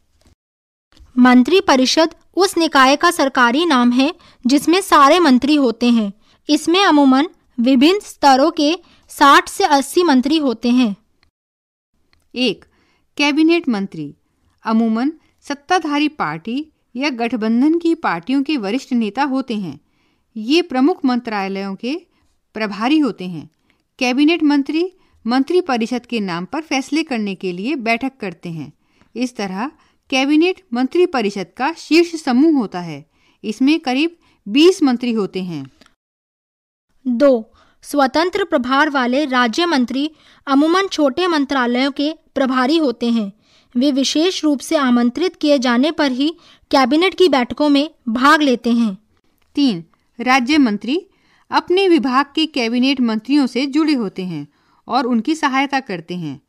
मंत्री परिषद उस निकाय का सरकारी नाम है जिसमें सारे मंत्री होते हैं इसमें अमूमन विभिन्न स्तरों के 60 से 80 मंत्री होते हैं एक कैबिनेट मंत्री अमूमन सत्ताधारी पार्टी या गठबंधन की पार्टियों के वरिष्ठ नेता होते हैं ये प्रमुख मंत्रालयों के प्रभारी होते हैं कैबिनेट मंत्री मंत्रिपरिषद के नाम पर फैसले करने के लिए बैठक करते हैं इस तरह कैबिनेट मंत्रिपरिषद का शीर्ष समूह होता है इसमें करीब 20 मंत्री होते हैं दो स्वतंत्र प्रभार वाले राज्य मंत्री अमूमन छोटे मंत्रालयों के प्रभारी होते हैं वे विशेष रूप से आमंत्रित किए जाने पर ही कैबिनेट की बैठकों में भाग लेते हैं तीन राज्य मंत्री अपने विभाग के कैबिनेट मंत्रियों से जुड़े होते हैं और उनकी सहायता करते हैं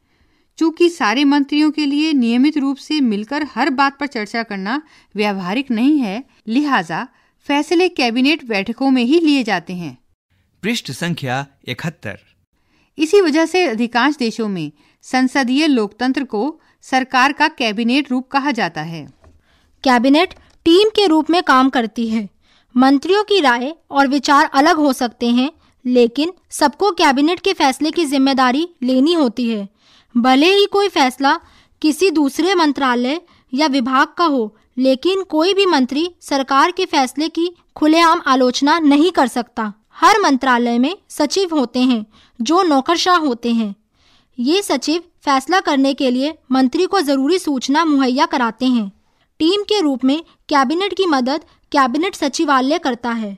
चूंकि सारे मंत्रियों के लिए नियमित रूप से मिलकर हर बात पर चर्चा करना व्यावहारिक नहीं है लिहाजा फैसले कैबिनेट बैठकों में ही लिए जाते हैं पृष्ठ संख्या इकहत्तर इसी वजह से अधिकांश देशों में संसदीय लोकतंत्र को सरकार का कैबिनेट रूप कहा जाता है कैबिनेट टीम के रूप में काम करती है मंत्रियों की राय और विचार अलग हो सकते हैं लेकिन सबको कैबिनेट के फैसले की जिम्मेदारी लेनी होती है भले ही कोई फैसला किसी दूसरे मंत्रालय या विभाग का हो लेकिन कोई भी मंत्री सरकार के फैसले की खुलेआम आलोचना नहीं कर सकता हर मंत्रालय में सचिव होते हैं जो नौकरशाह होते हैं ये सचिव फैसला करने के लिए मंत्री को जरूरी सूचना मुहैया कराते हैं टीम के रूप में कैबिनेट की मदद कैबिनेट सचिवालय करता है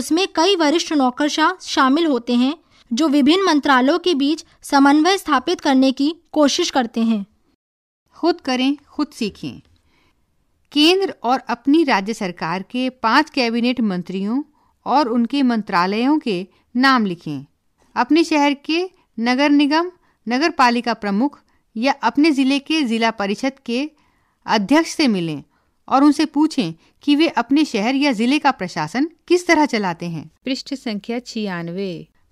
उसमें कई वरिष्ठ नौकरशाह शामिल होते हैं जो विभिन्न मंत्रालयों के बीच समन्वय स्थापित करने की कोशिश करते हैं खुद करें खुद सीखें केंद्र और अपनी राज्य सरकार के पांच कैबिनेट मंत्रियों और उनके मंत्रालयों के नाम लिखें अपने शहर के नगर निगम नगर पालिका प्रमुख या अपने ज़िले के ज़िला परिषद के अध्यक्ष से मिलें और उनसे पूछें कि वे अपने शहर या जिले का प्रशासन किस तरह चलाते हैं पृष्ठ संख्या छियानवे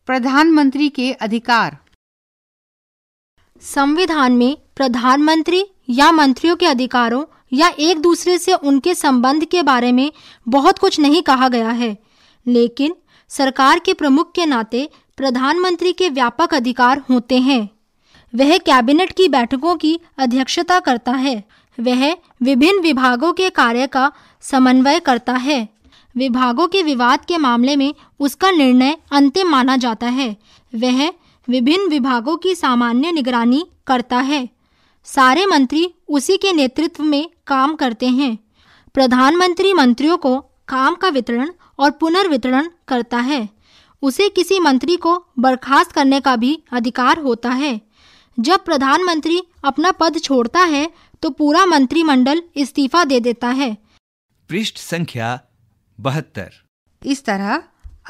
प्रधानमंत्री के अधिकार संविधान में प्रधानमंत्री या मंत्रियों के अधिकारों या एक दूसरे से उनके संबंध के बारे में बहुत कुछ नहीं कहा गया है लेकिन सरकार के प्रमुख के नाते प्रधानमंत्री के व्यापक अधिकार होते हैं वह कैबिनेट की बैठकों की अध्यक्षता करता है वह विभिन्न विभागों के कार्य का समन्वय करता है विभागों के विवाद के मामले में उसका निर्णय अंतिम माना जाता है वह विभिन्न विभागों की सामान्य निगरानी करता है सारे मंत्री उसी के नेतृत्व में काम करते हैं प्रधानमंत्री मंत्रियों को काम का वितरण और पुनर्वितरण करता है उसे किसी मंत्री को बर्खास्त करने का भी अधिकार होता है जब प्रधानमंत्री अपना पद छोड़ता है तो पूरा मंत्रिमंडल इस्तीफा दे देता है पृष्ठ संख्या बहत्तर इस तरह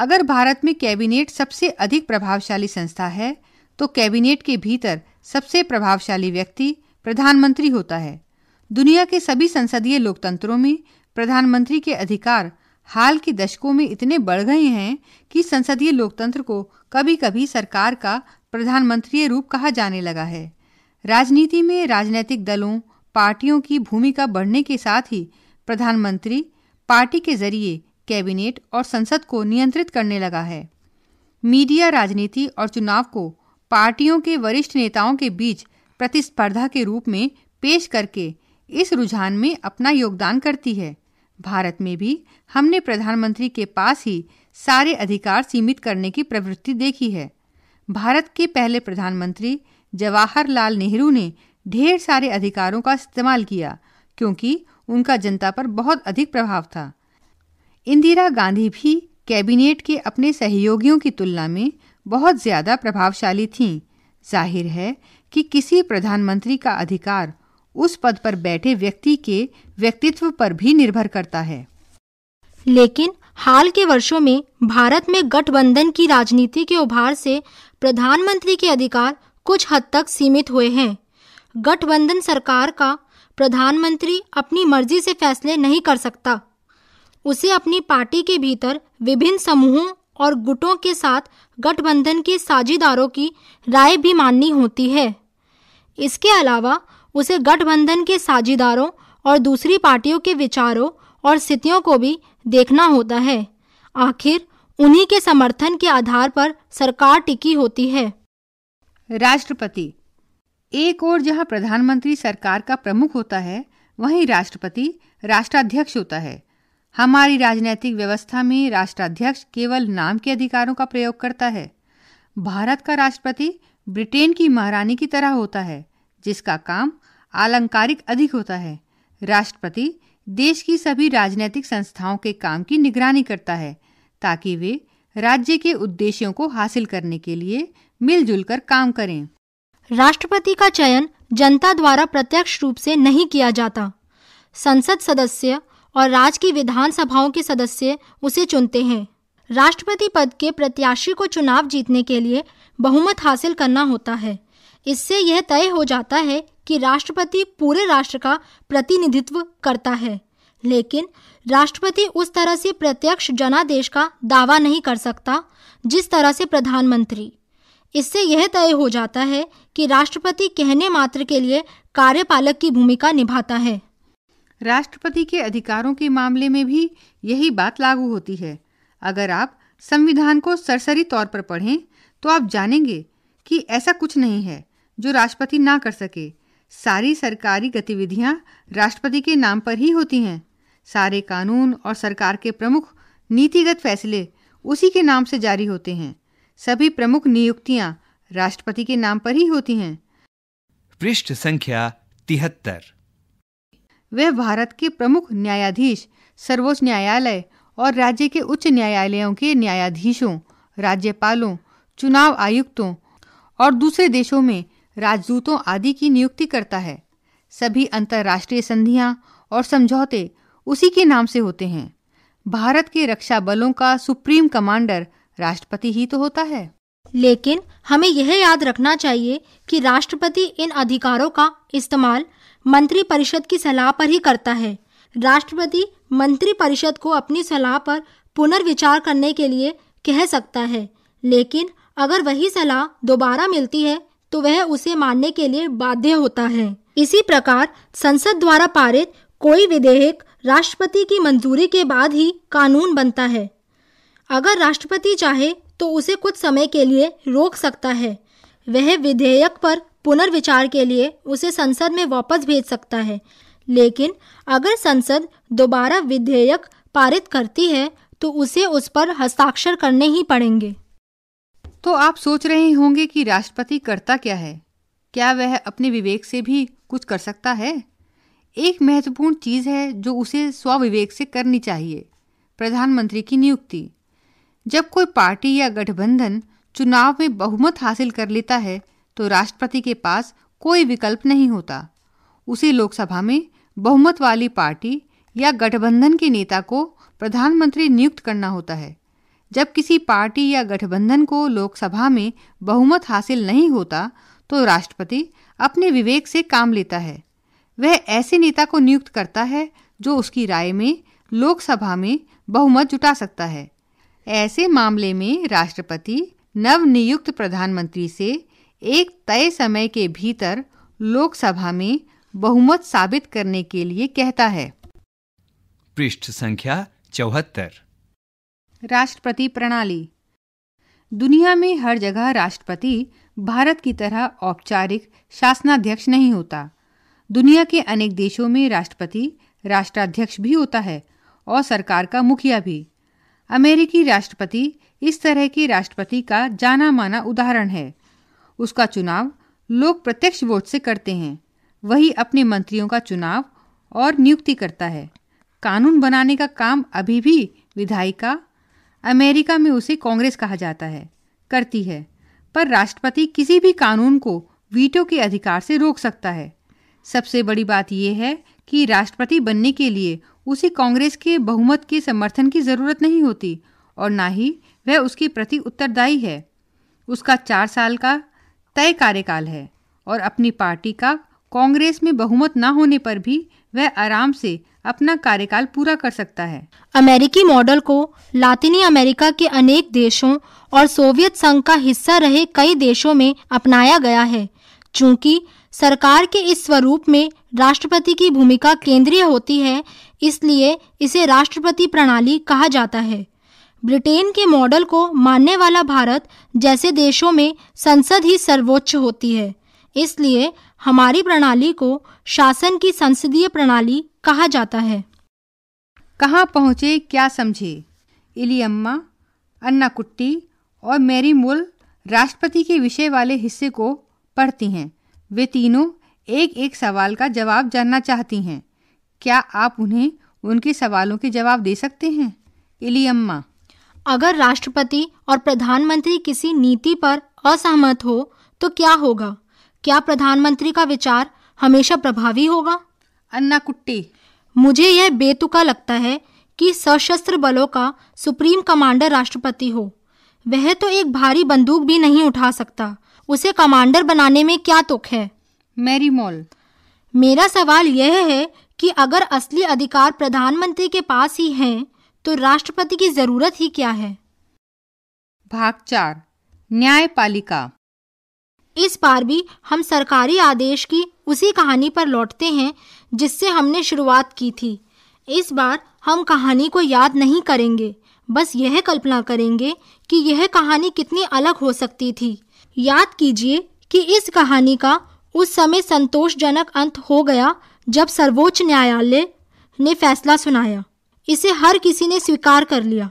अगर भारत में कैबिनेट सबसे अधिक प्रभावशाली संस्था है तो कैबिनेट के भीतर सबसे प्रभावशाली व्यक्ति प्रधानमंत्री होता है दुनिया के सभी संसदीय लोकतंत्रों में प्रधानमंत्री के अधिकार हाल के दशकों में इतने बढ़ गए हैं कि संसदीय लोकतंत्र को कभी कभी सरकार का प्रधानमंत्री रूप कहा जाने लगा है राजनीति में राजनीतिक दलों पार्टियों की भूमिका बढ़ने के साथ ही प्रधानमंत्री पार्टी के जरिए कैबिनेट और संसद को नियंत्रित करने लगा है मीडिया राजनीति और चुनाव को पार्टियों के वरिष्ठ नेताओं के बीच प्रतिस्पर्धा के रूप में पेश करके इस रुझान में अपना योगदान करती है भारत में भी हमने प्रधानमंत्री के पास ही सारे अधिकार सीमित करने की प्रवृत्ति देखी है भारत के पहले प्रधानमंत्री जवाहरलाल नेहरू ने ढेर सारे अधिकारों का इस्तेमाल किया क्योंकि उनका जनता पर बहुत अधिक प्रभाव था इंदिरा गांधी भी कैबिनेट के अपने सहयोगियों की तुलना में बहुत ज़्यादा प्रभावशाली थीं जाहिर है कि किसी प्रधानमंत्री का अधिकार उस पद पर बैठे व्यक्ति के व्यक्तित्व पर भी निर्भर करता है लेकिन हाल के वर्षों में भारत में गठबंधन की राजनीति के उभार से प्रधानमंत्री के अधिकार कुछ हद तक सीमित हुए हैं गठबंधन सरकार का प्रधानमंत्री अपनी मर्जी से फैसले नहीं कर सकता उसे अपनी पार्टी के भीतर विभिन्न समूहों और गुटों के साथ गठबंधन के साझेदारों की राय भी माननी होती है इसके अलावा उसे गठबंधन के साझेदारों और दूसरी पार्टियों के विचारों और स्थितियों को भी देखना होता है आखिर उन्हीं के समर्थन के आधार पर सरकार टिकी होती है राष्ट्रपति एक ओर जहां प्रधानमंत्री सरकार का प्रमुख होता है वहीं राष्ट्रपति राष्ट्राध्यक्ष होता है हमारी राजनीतिक व्यवस्था में राष्ट्राध्यक्ष केवल नाम के अधिकारों का प्रयोग करता है भारत का राष्ट्रपति ब्रिटेन की महारानी की तरह होता है जिसका काम आलंकारिक अधिक होता है राष्ट्रपति देश की सभी राजनीतिक संस्थाओं के काम की निगरानी करता है ताकि वे राज्य के उद्देश्यों को हासिल करने के लिए मिलजुल कर काम करें राष्ट्रपति का चयन जनता द्वारा प्रत्यक्ष रूप से नहीं किया जाता संसद सदस्य और राज्य की विधानसभाओं के सदस्य उसे चुनते हैं राष्ट्रपति पद के प्रत्याशी को चुनाव जीतने के लिए बहुमत हासिल करना होता है इससे यह तय हो जाता है कि राष्ट्रपति पूरे राष्ट्र का प्रतिनिधित्व करता है लेकिन राष्ट्रपति उस तरह से प्रत्यक्ष जनादेश का दावा नहीं कर सकता जिस तरह से प्रधानमंत्री इससे यह तय हो जाता है कि राष्ट्रपति कहने मात्र के लिए कार्यपालक की भूमिका निभाता है राष्ट्रपति के अधिकारों के मामले में भी यही बात लागू होती है अगर आप संविधान को सरसरी तौर पर पढ़ें तो आप जानेंगे कि ऐसा कुछ नहीं है जो राष्ट्रपति ना कर सके सारी सरकारी गतिविधियां राष्ट्रपति के नाम पर ही होती हैं सारे कानून और सरकार के प्रमुख नीतिगत फैसले उसी के नाम से जारी होते हैं सभी प्रमुख नियुक्तियां राष्ट्रपति के नाम पर ही होती हैं पृष्ठ संख्या तिहत्तर वह भारत के प्रमुख न्यायाधीश सर्वोच्च न्यायालय और राज्य के उच्च न्यायालयों के न्यायाधीशों राज्यपालों चुनाव आयुक्तों और दूसरे देशों में राजदूतों आदि की नियुक्ति करता है सभी अंतर्राष्ट्रीय संधियां और समझौते उसी के नाम से होते हैं भारत के रक्षा बलों का सुप्रीम कमांडर राष्ट्रपति ही तो होता है लेकिन हमें यह याद रखना चाहिए कि राष्ट्रपति इन अधिकारों का इस्तेमाल मंत्री परिषद की सलाह पर ही करता है राष्ट्रपति मंत्री परिषद को अपनी सलाह पर पुनर्विचार करने के लिए कह सकता है लेकिन अगर वही सलाह दोबारा मिलती है तो वह उसे मानने के लिए बाध्य होता है इसी प्रकार संसद द्वारा पारित कोई विधेयक राष्ट्रपति की मंजूरी के बाद ही कानून बनता है अगर राष्ट्रपति चाहे तो उसे कुछ समय के लिए रोक सकता है वह विधेयक पर पुनर्विचार के लिए उसे संसद में वापस भेज सकता है लेकिन अगर संसद दोबारा विधेयक पारित करती है तो उसे उस पर हस्ताक्षर करने ही पड़ेंगे तो आप सोच रहे होंगे कि राष्ट्रपति करता क्या है क्या वह अपने विवेक से भी कुछ कर सकता है एक महत्वपूर्ण चीज़ है जो उसे स्वविवेक से करनी चाहिए प्रधानमंत्री की नियुक्ति जब कोई पार्टी या गठबंधन चुनाव में बहुमत हासिल कर लेता है तो राष्ट्रपति के पास कोई विकल्प नहीं होता उसे लोकसभा में बहुमत वाली पार्टी या गठबंधन के नेता को प्रधानमंत्री नियुक्त करना होता है जब किसी पार्टी या गठबंधन को लोकसभा में बहुमत हासिल नहीं होता तो राष्ट्रपति अपने विवेक से काम लेता है वह ऐसे नेता को नियुक्त करता है जो उसकी राय में लोकसभा में बहुमत जुटा सकता है ऐसे मामले में राष्ट्रपति नव नियुक्त प्रधानमंत्री से एक तय समय के भीतर लोकसभा में बहुमत साबित करने के लिए कहता है पृष्ठ संख्या चौहत्तर राष्ट्रपति प्रणाली दुनिया में हर जगह राष्ट्रपति भारत की तरह औपचारिक शासनाध्यक्ष नहीं होता दुनिया के अनेक देशों में राष्ट्रपति राष्ट्राध्यक्ष भी होता है और सरकार का मुखिया भी अमेरिकी राष्ट्रपति इस तरह के राष्ट्रपति का जाना माना उदाहरण है उसका चुनाव लोग प्रत्यक्ष वोट से करते हैं वही अपने मंत्रियों का चुनाव और नियुक्ति करता है कानून बनाने का काम अभी भी विधायिका अमेरिका में उसे कांग्रेस कहा जाता है करती है पर राष्ट्रपति किसी भी कानून को वीटो के अधिकार से रोक सकता है सबसे बड़ी बात यह है कि राष्ट्रपति बनने के लिए उसे कांग्रेस के बहुमत के समर्थन की ज़रूरत नहीं होती और ना ही वह उसके प्रति उत्तरदायी है उसका चार साल का तय कार्यकाल है और अपनी पार्टी का कांग्रेस में बहुमत न होने पर भी वह आराम से अपना कार्यकाल पूरा कर सकता है अमेरिकी मॉडल को लातिनी अमेरिका के अनेक देशों और सोवियत संघ का हिस्सा रहे कई देशों में अपनाया गया है चूंकि सरकार के इस स्वरूप में राष्ट्रपति की भूमिका केंद्रीय होती है इसलिए इसे राष्ट्रपति प्रणाली कहा जाता है ब्रिटेन के मॉडल को मानने वाला भारत जैसे देशों में संसद ही सर्वोच्च होती है इसलिए हमारी प्रणाली को शासन की संसदीय प्रणाली कहा जाता है कहाँ पहुँचे क्या समझे इलियम्मा अन्ना कुट्टी और मेरी मूल राष्ट्रपति के विषय वाले हिस्से को पढ़ती हैं वे तीनों एक एक सवाल का जवाब जानना चाहती हैं क्या आप उन्हें उनके सवालों के जवाब दे सकते हैं इलियम्मा अगर राष्ट्रपति और प्रधानमंत्री किसी नीति पर असहमत हो तो क्या होगा क्या प्रधानमंत्री का विचार हमेशा प्रभावी होगा अन्ना कुट्टी मुझे यह बेतुका लगता है कि सशस्त्र बलों का सुप्रीम कमांडर राष्ट्रपति हो वह तो एक भारी बंदूक भी नहीं उठा सकता उसे कमांडर बनाने में क्या तुक है मैरी मॉल मेरा सवाल यह है कि अगर असली अधिकार प्रधानमंत्री के पास ही हैं तो राष्ट्रपति की जरूरत ही क्या है भाग चार न्यायपालिका इस बार भी हम सरकारी आदेश की उसी कहानी पर लौटते हैं जिससे हमने शुरुआत की थी इस बार हम कहानी को याद नहीं करेंगे बस यह कल्पना करेंगे कि यह कहानी कितनी अलग हो सकती थी याद कीजिए कि इस कहानी का उस समय संतोषजनक अंत हो गया जब सर्वोच्च न्यायालय ने फैसला सुनाया इसे हर किसी ने स्वीकार कर लिया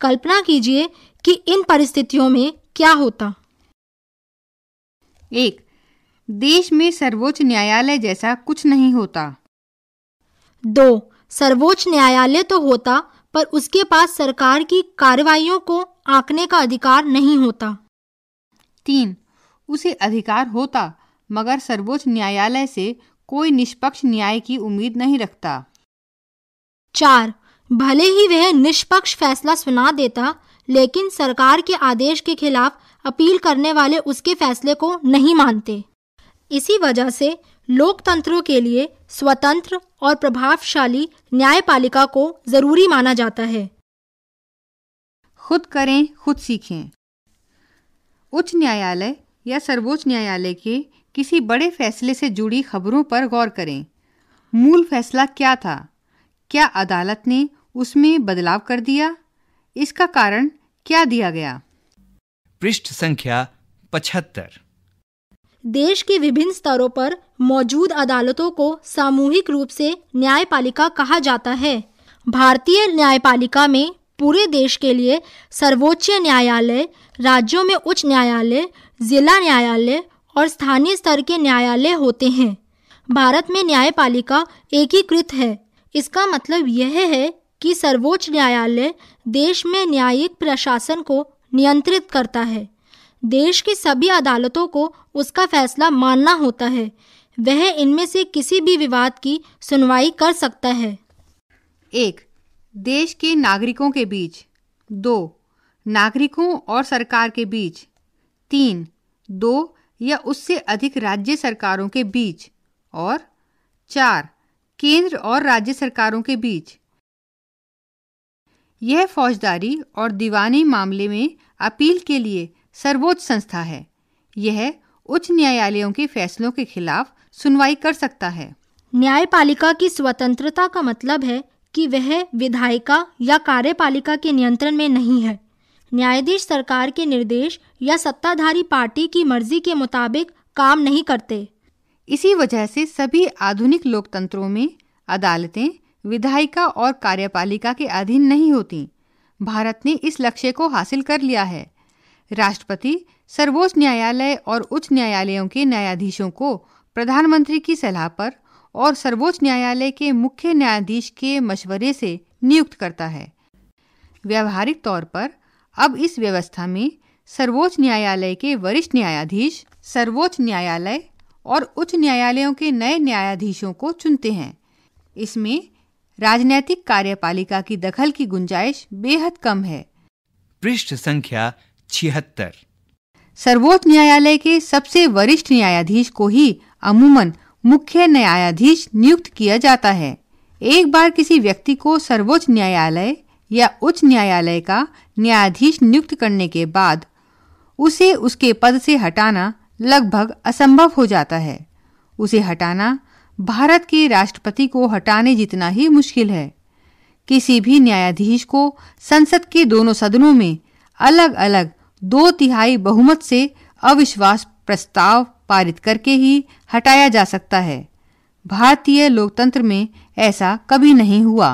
कल्पना कीजिए कि इन परिस्थितियों में क्या होता एक देश में सर्वोच्च न्यायालय जैसा कुछ नहीं होता दो सर्वोच्च न्यायालय तो होता पर उसके पास सरकार की कार्रवाइयों को आंकने का अधिकार नहीं होता तीन उसे अधिकार होता मगर सर्वोच्च न्यायालय से कोई निष्पक्ष न्याय की उम्मीद नहीं रखता चार भले ही वह निष्पक्ष फैसला सुना देता लेकिन सरकार के आदेश के खिलाफ अपील करने वाले उसके फैसले को नहीं मानते इसी वजह से लोकतंत्रों के लिए स्वतंत्र और प्रभावशाली न्यायपालिका को जरूरी माना जाता है खुद करें खुद सीखें उच्च न्यायालय या सर्वोच्च न्यायालय के किसी बड़े फैसले से जुड़ी खबरों पर गौर करें मूल फैसला क्या था क्या अदालत ने उसमें बदलाव कर दिया इसका कारण क्या दिया गया पृष्ठ संख्या पचहत्तर देश के विभिन्न स्तरों पर मौजूद अदालतों को सामूहिक रूप से न्यायपालिका कहा जाता है भारतीय न्यायपालिका में पूरे देश के लिए सर्वोच्च न्यायालय राज्यों में उच्च न्यायालय जिला न्यायालय और स्थानीय स्तर के न्यायालय होते हैं भारत में न्यायपालिका एकीकृत है इसका मतलब यह है कि सर्वोच्च न्यायालय देश में न्यायिक प्रशासन को नियंत्रित करता है देश की सभी अदालतों को उसका फैसला मानना होता है वह इनमें से किसी भी विवाद की सुनवाई कर सकता है एक देश के नागरिकों के बीच दो नागरिकों और सरकार के बीच तीन दो या उससे अधिक राज्य सरकारों के बीच और चार केंद्र और राज्य सरकारों के बीच यह फौजदारी और दीवानी मामले में अपील के लिए सर्वोच्च संस्था है यह उच्च न्यायालयों के फैसलों के खिलाफ सुनवाई कर सकता है न्यायपालिका की स्वतंत्रता का मतलब है कि वह विधायिका या कार्यपालिका के नियंत्रण में नहीं है न्यायाधीश सरकार के निर्देश या सत्ताधारी पार्टी की मर्जी के मुताबिक काम नहीं करते इसी वजह से सभी आधुनिक लोकतंत्रों में अदालतें विधायिका और कार्यपालिका के अधीन नहीं होती भारत ने इस लक्ष्य को हासिल कर लिया है राष्ट्रपति सर्वोच्च न्यायालय और उच्च न्यायालयों के न्यायाधीशों को प्रधानमंत्री की सलाह पर और सर्वोच्च न्यायालय के मुख्य न्यायाधीश के मशवरे से नियुक्त करता है व्यावहारिक तौर पर अब इस व्यवस्था में सर्वोच्च न्यायालय के वरिष्ठ न्यायाधीश सर्वोच्च न्यायालय और उच्च न्यायालयों के नए न्यायाधीशों को चुनते हैं इसमें राजनैतिक कार्यपालिका की दखल की गुंजाइश बेहद कम है पृष्ठ संख्या छिहत्तर सर्वोच्च न्यायालय के सबसे वरिष्ठ न्यायाधीश को ही अमूमन मुख्य न्यायाधीश नियुक्त किया जाता है एक बार किसी व्यक्ति को सर्वोच्च न्यायालय या उच्च न्यायालय का न्यायाधीश नियुक्त करने के बाद उसे उसके पद से हटाना लगभग असंभव हो जाता है उसे हटाना भारत के राष्ट्रपति को हटाने जितना ही मुश्किल है किसी भी न्यायाधीश को संसद के दोनों सदनों में अलग अलग दो तिहाई बहुमत से अविश्वास प्रस्ताव पारित करके ही हटाया जा सकता है भारतीय लोकतंत्र में ऐसा कभी नहीं हुआ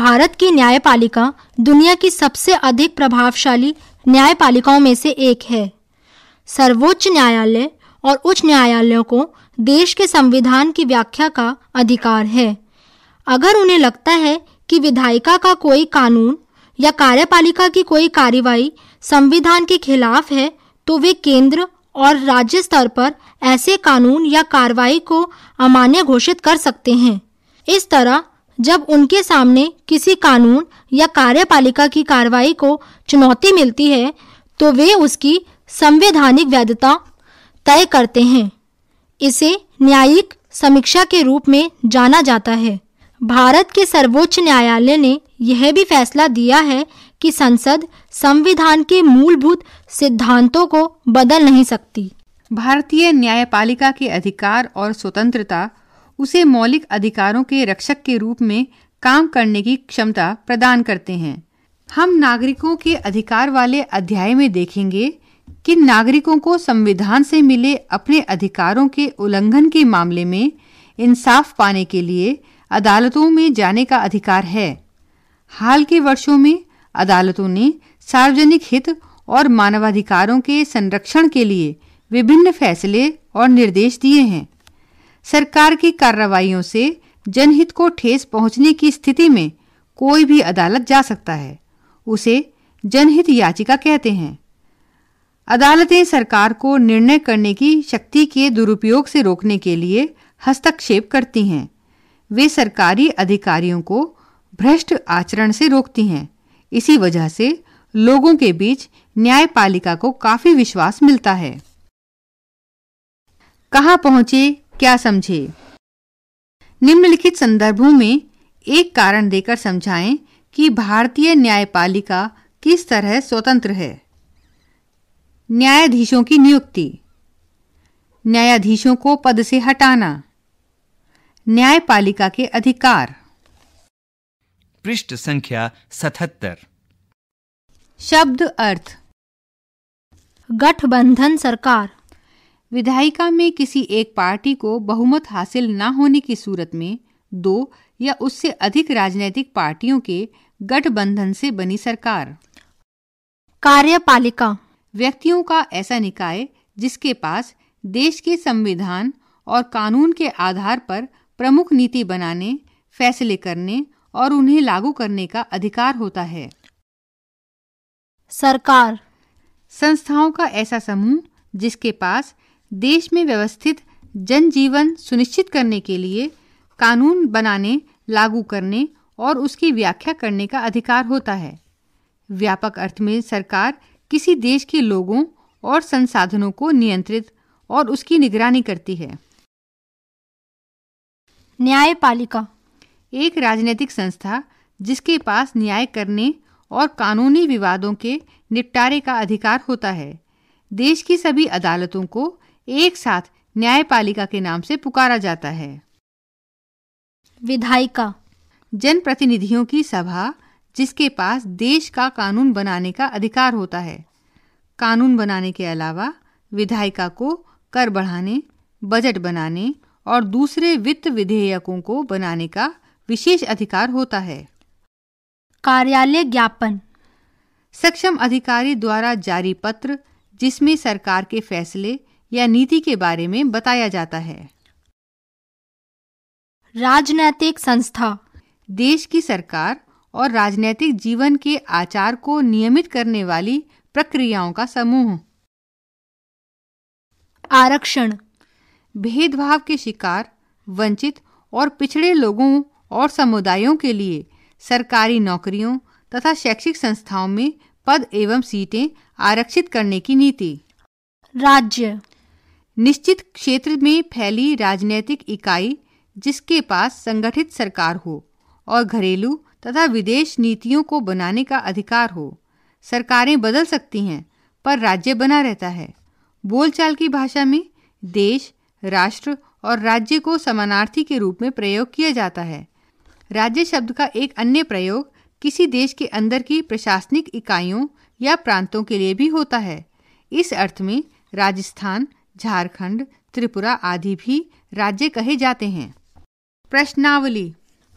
भारत की न्यायपालिका दुनिया की सबसे अधिक प्रभावशाली न्यायपालिकाओं में से एक है सर्वोच्च न्यायालय और उच्च न्यायालयों को देश के संविधान की व्याख्या का अधिकार है अगर उन्हें लगता है कि विधायिका का कोई कानून या कार्यपालिका की कोई कार्यवाही संविधान के खिलाफ है तो वे केंद्र और राज्य स्तर पर ऐसे कानून या कार्रवाई को अमान्य घोषित कर सकते हैं इस तरह जब उनके सामने किसी कानून या कार्यपालिका की कार्रवाई को चुनौती मिलती है तो वे उसकी संवैधानिक वैधता तय करते हैं इसे न्यायिक समीक्षा के रूप में जाना जाता है भारत के सर्वोच्च न्यायालय ने यह भी फैसला दिया है कि संसद संविधान के मूलभूत सिद्धांतों को बदल नहीं सकती भारतीय न्यायपालिका के अधिकार और स्वतंत्रता उसे मौलिक अधिकारों के रक्षक के रूप में काम करने की क्षमता प्रदान करते हैं हम नागरिकों के अधिकार वाले अध्याय में देखेंगे कि नागरिकों को संविधान से मिले अपने अधिकारों के उल्लंघन के मामले में इंसाफ पाने के लिए अदालतों में जाने का अधिकार है हाल के वर्षों में अदालतों ने सार्वजनिक हित और मानवाधिकारों के संरक्षण के लिए विभिन्न फैसले और निर्देश दिए हैं सरकार की कार्रवाइयों से जनहित को ठेस पहुंचने की स्थिति में कोई भी अदालत जा सकता है उसे जनहित याचिका कहते हैं अदालतें सरकार को निर्णय करने की शक्ति के दुरुपयोग से रोकने के लिए हस्तक्षेप करती हैं वे सरकारी अधिकारियों को भ्रष्ट आचरण से रोकती हैं इसी वजह से लोगों के बीच न्यायपालिका को काफी विश्वास मिलता है कहा पहुंचे क्या समझे निम्नलिखित संदर्भों में एक कारण देकर समझाएं कि भारतीय न्यायपालिका किस तरह स्वतंत्र है न्यायाधीशों की नियुक्ति न्यायाधीशों को पद से हटाना न्यायपालिका के अधिकार पृष्ठ संख्या सतहत्तर शब्द अर्थ गठबंधन सरकार विधायिका में किसी एक पार्टी को बहुमत हासिल न होने की सूरत में दो या उससे अधिक राजनीतिक पार्टियों के गठबंधन से बनी सरकार कार्यपालिका व्यक्तियों का ऐसा निकाय जिसके पास देश के संविधान और कानून के आधार पर प्रमुख नीति बनाने फैसले करने और उन्हें लागू करने का अधिकार होता है सरकार संस्थाओं का ऐसा समूह जिसके पास देश में व्यवस्थित जनजीवन सुनिश्चित करने के लिए कानून बनाने लागू करने और उसकी व्याख्या करने का अधिकार होता है व्यापक अर्थ में सरकार किसी देश के लोगों और संसाधनों को नियंत्रित और उसकी निगरानी करती है न्यायपालिका एक राजनीतिक संस्था जिसके पास न्याय करने और कानूनी विवादों के निपटारे का अधिकार होता है देश की सभी अदालतों को एक साथ न्यायपालिका के नाम से पुकारा जाता है विधायिका जनप्रतिनिधियों की सभा जिसके पास देश का कानून बनाने का अधिकार होता है कानून बनाने के अलावा विधायिका को कर बढ़ाने बजट बनाने और दूसरे वित्त विधेयकों को बनाने का विशेष अधिकार होता है कार्यालय ज्ञापन सक्षम अधिकारी द्वारा जारी पत्र जिसमें सरकार के फैसले या नीति के बारे में बताया जाता है राजनैतिक संस्था देश की सरकार और राजनैतिक जीवन के आचार को नियमित करने वाली प्रक्रियाओं का समूह आरक्षण भेदभाव के शिकार वंचित और पिछड़े लोगों और समुदायों के लिए सरकारी नौकरियों तथा शैक्षिक संस्थाओं में पद एवं सीटें आरक्षित करने की नीति राज्य निश्चित क्षेत्र में फैली राजनैतिक इकाई जिसके पास संगठित सरकार हो और घरेलू तथा विदेश नीतियों को बनाने का अधिकार हो सरकारें बदल सकती हैं पर राज्य बना रहता है बोलचाल की भाषा में देश राष्ट्र और राज्य को समानार्थी के रूप में प्रयोग किया जाता है राज्य शब्द का एक अन्य प्रयोग किसी देश के अंदर की प्रशासनिक इकाइयों या प्रांतों के लिए भी होता है इस अर्थ में राजस्थान झारखंड त्रिपुरा आदि भी राज्य कहे जाते हैं प्रश्नावली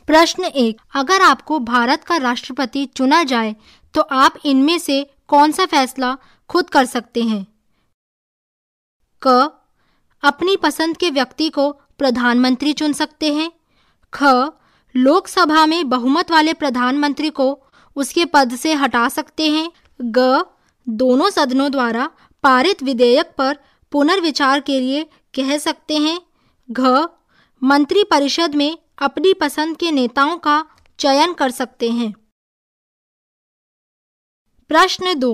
प्रश्न एक अगर आपको भारत का राष्ट्रपति चुना जाए तो आप इनमें से कौन सा फैसला खुद कर सकते हैं क अपनी पसंद के व्यक्ति को प्रधानमंत्री चुन सकते हैं ख लोकसभा में बहुमत वाले प्रधानमंत्री को उसके पद से हटा सकते हैं ग दोनों सदनों द्वारा पारित विधेयक पर पुनर्विचार के लिए कह सकते हैं घ मंत्रिपरिषद में अपनी पसंद के नेताओं का चयन कर सकते हैं प्रश्न दो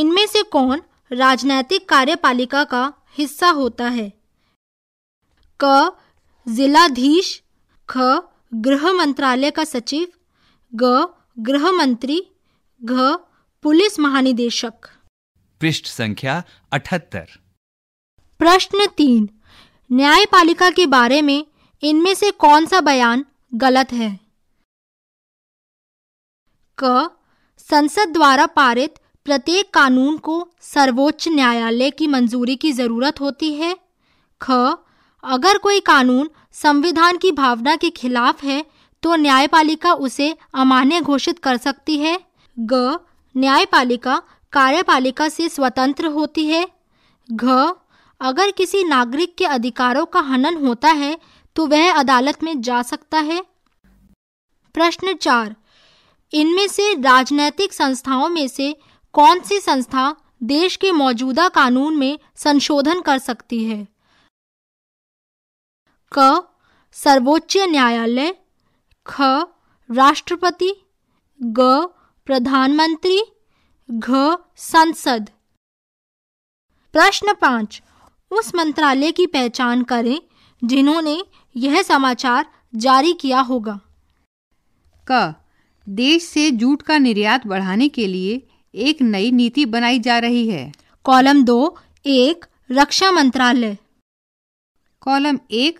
इनमें से कौन राजनैतिक कार्यपालिका का हिस्सा होता है क जिलाधीश ख गृह मंत्रालय का सचिव ग गृह मंत्री घ पुलिस महानिदेशक पृष्ठ संख्या अठहत्तर प्रश्न तीन न्यायपालिका के बारे में इनमें से कौन सा बयान गलत है क संसद द्वारा पारित प्रत्येक कानून को सर्वोच्च न्यायालय की मंजूरी की जरूरत होती है ख अगर कोई कानून संविधान की भावना के खिलाफ है तो न्यायपालिका उसे अमान्य घोषित कर सकती है ग न्यायपालिका कार्यपालिका से स्वतंत्र होती है घ अगर किसी नागरिक के अधिकारों का हनन होता है तो वह अदालत में जा सकता है प्रश्न चार इनमें से राजनैतिक संस्थाओं में से कौन सी संस्था देश के मौजूदा कानून में संशोधन कर सकती है क सर्वोच्च न्यायालय ख राष्ट्रपति ग प्रधानमंत्री घ संसद प्रश्न पाँच उस मंत्रालय की पहचान करें जिन्होंने यह समाचार जारी किया होगा क देश से जूट का निर्यात बढ़ाने के लिए एक नई नीति बनाई जा रही है कॉलम दो एक रक्षा मंत्रालय कॉलम एक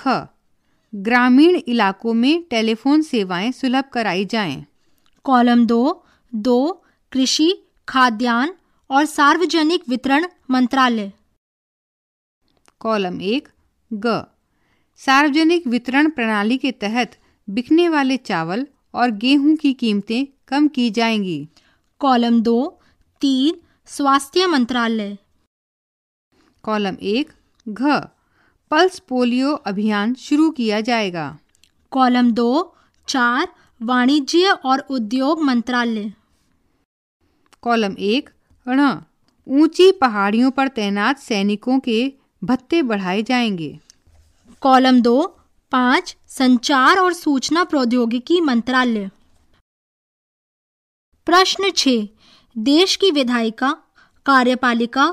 ख ग्रामीण इलाकों में टेलीफोन सेवाएं सुलभ कराई जाएं। कॉलम दो दो कृषि खाद्यान्न और सार्वजनिक वितरण मंत्रालय कॉलम एक ग सार्वजनिक वितरण प्रणाली के तहत बिकने वाले चावल और गेहूं की कीमतें कम की जाएंगी कॉलम दो तीन स्वास्थ्य मंत्रालय कॉलम एक घ पल्स पोलियो अभियान शुरू किया जाएगा कॉलम दो चार वाणिज्य और उद्योग मंत्रालय कॉलम एक अण ऊंची पहाड़ियों पर तैनात सैनिकों के भत्ते बढ़ाए जाएंगे कॉलम दो पाँच संचार और सूचना प्रौद्योगिकी मंत्रालय प्रश्न छ देश की विधायिका कार्यपालिका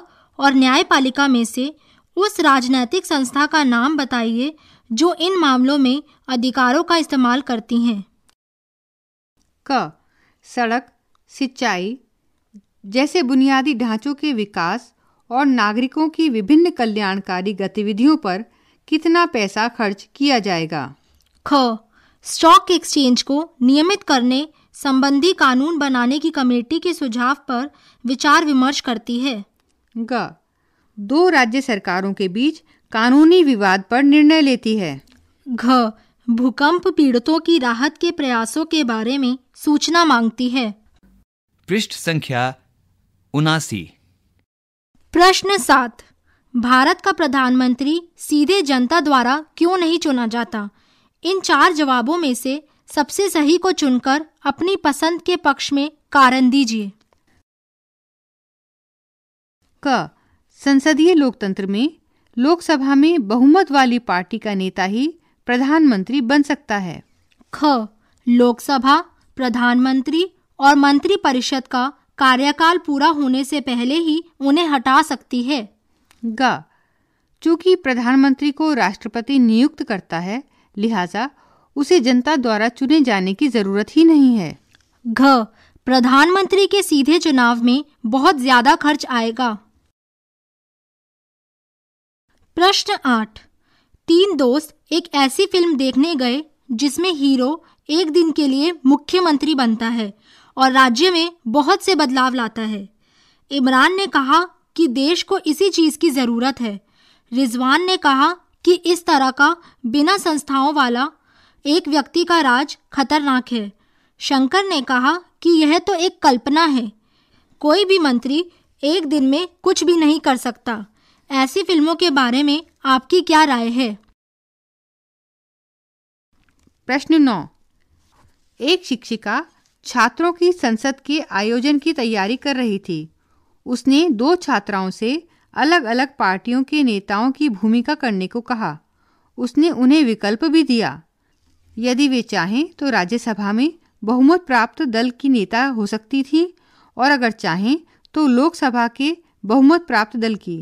और न्यायपालिका में से उस राजनैतिक संस्था का नाम बताइए जो इन मामलों में अधिकारों का इस्तेमाल करती हैं क सड़क सिंचाई जैसे बुनियादी ढांचों के विकास और नागरिकों की विभिन्न कल्याणकारी गतिविधियों पर कितना पैसा खर्च किया जाएगा ख स्टॉक एक्सचेंज को नियमित करने संबंधी कानून बनाने की कमेटी के सुझाव पर विचार विमर्श करती है ग दो राज्य सरकारों के बीच कानूनी विवाद पर निर्णय लेती है घ भूकंप पीड़ितों की राहत के प्रयासों के बारे में सूचना मांगती है पृष्ठ संख्या उनासी प्रश्न सात भारत का प्रधानमंत्री सीधे जनता द्वारा क्यों नहीं चुना जाता इन चार जवाबों में से सबसे सही को चुनकर अपनी पसंद के पक्ष में कारण दीजिए क संसदीय लोकतंत्र में लोकसभा में बहुमत वाली पार्टी का नेता ही प्रधानमंत्री बन सकता है ख लोकसभा प्रधानमंत्री और मंत्री परिषद का कार्यकाल पूरा होने से पहले ही उन्हें हटा सकती है ग चूंकि प्रधानमंत्री को राष्ट्रपति नियुक्त करता है लिहाजा उसे जनता द्वारा चुने जाने की जरूरत ही नहीं है घ प्रधानमंत्री के सीधे चुनाव में बहुत ज्यादा खर्च आएगा प्रश्न आठ तीन दोस्त एक ऐसी फिल्म देखने गए जिसमें हीरो एक दिन के लिए मुख्यमंत्री बनता है और राज्य में बहुत से बदलाव लाता है इमरान ने कहा कि देश को इसी चीज़ की ज़रूरत है रिजवान ने कहा कि इस तरह का बिना संस्थाओं वाला एक व्यक्ति का राज खतरनाक है शंकर ने कहा कि यह तो एक कल्पना है कोई भी मंत्री एक दिन में कुछ भी नहीं कर सकता ऐसी फिल्मों के बारे में आपकी क्या राय है प्रश्न नौ एक शिक्षिका छात्रों की संसद के आयोजन की तैयारी कर रही थी उसने दो छात्राओं से अलग अलग पार्टियों के नेताओं की भूमिका करने को कहा उसने उन्हें विकल्प भी दिया यदि वे चाहें तो राज्यसभा में बहुमत प्राप्त दल की नेता हो सकती थी और अगर चाहें तो लोकसभा के बहुमत प्राप्त दल की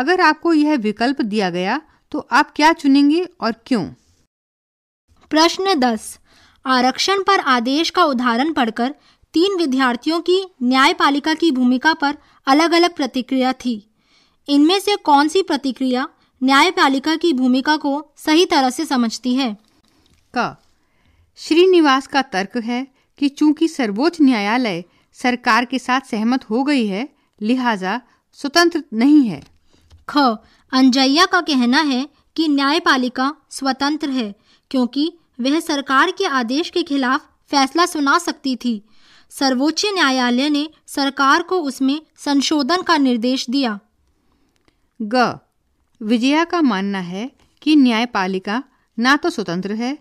अगर आपको यह विकल्प दिया गया तो आप क्या चुनेंगे और क्यों प्रश्न दस आरक्षण पर आदेश का उदाहरण पढ़कर तीन विद्यार्थियों की न्यायपालिका की भूमिका पर अलग अलग प्रतिक्रिया थी इनमें से कौन सी प्रतिक्रिया न्यायपालिका की भूमिका को सही तरह से समझती है क श्रीनिवास का तर्क है कि चूंकि सर्वोच्च न्यायालय सरकार के साथ सहमत हो गई है लिहाजा स्वतंत्र नहीं है ख अंजैया का कहना है कि न्यायपालिका स्वतंत्र है क्योंकि वह सरकार के आदेश के खिलाफ फैसला सुना सकती थी सर्वोच्च न्यायालय ने सरकार को उसमें संशोधन का निर्देश दिया ग विजया का मानना है कि न्यायपालिका ना तो स्वतंत्र है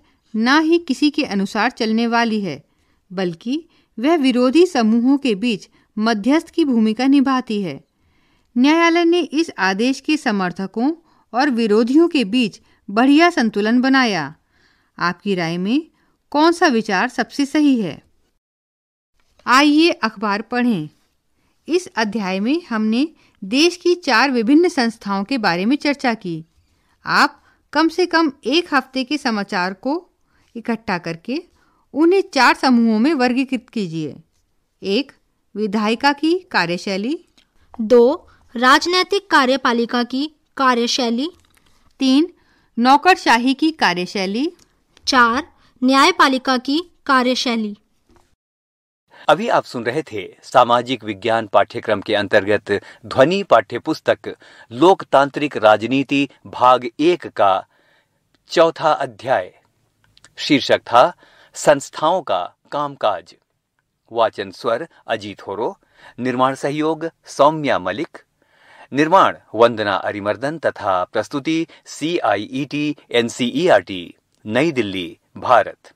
ना ही किसी के अनुसार चलने वाली है बल्कि वह विरोधी समूहों के बीच मध्यस्थ की भूमिका निभाती है न्यायालय ने इस आदेश के समर्थकों और विरोधियों के बीच बढ़िया संतुलन बनाया आपकी राय में कौन सा विचार सबसे सही है आइए अखबार पढ़ें इस अध्याय में हमने देश की चार विभिन्न संस्थाओं के बारे में चर्चा की आप कम से कम एक हफ्ते के समाचार को इकट्ठा करके उन्हें चार समूहों में वर्गीकृत कीजिए एक विधायिका की कार्यशैली दो राजनैतिक कार्यपालिका की कार्यशैली तीन नौकरशाही की कार्यशैली चार न्यायपालिका की कार्यशैली अभी आप सुन रहे थे सामाजिक विज्ञान पाठ्यक्रम के अंतर्गत ध्वनि पाठ्य पुस्तक लोकतांत्रिक राजनीति भाग एक का चौथा अध्याय शीर्षक था संस्थाओं का कामकाज वाचन स्वर अजीत होरो निर्माण सहयोग सौम्या मलिक निर्माण वंदना अरिमर्दन तथा प्रस्तुति C I E T N C E R T नई दिल्ली भारत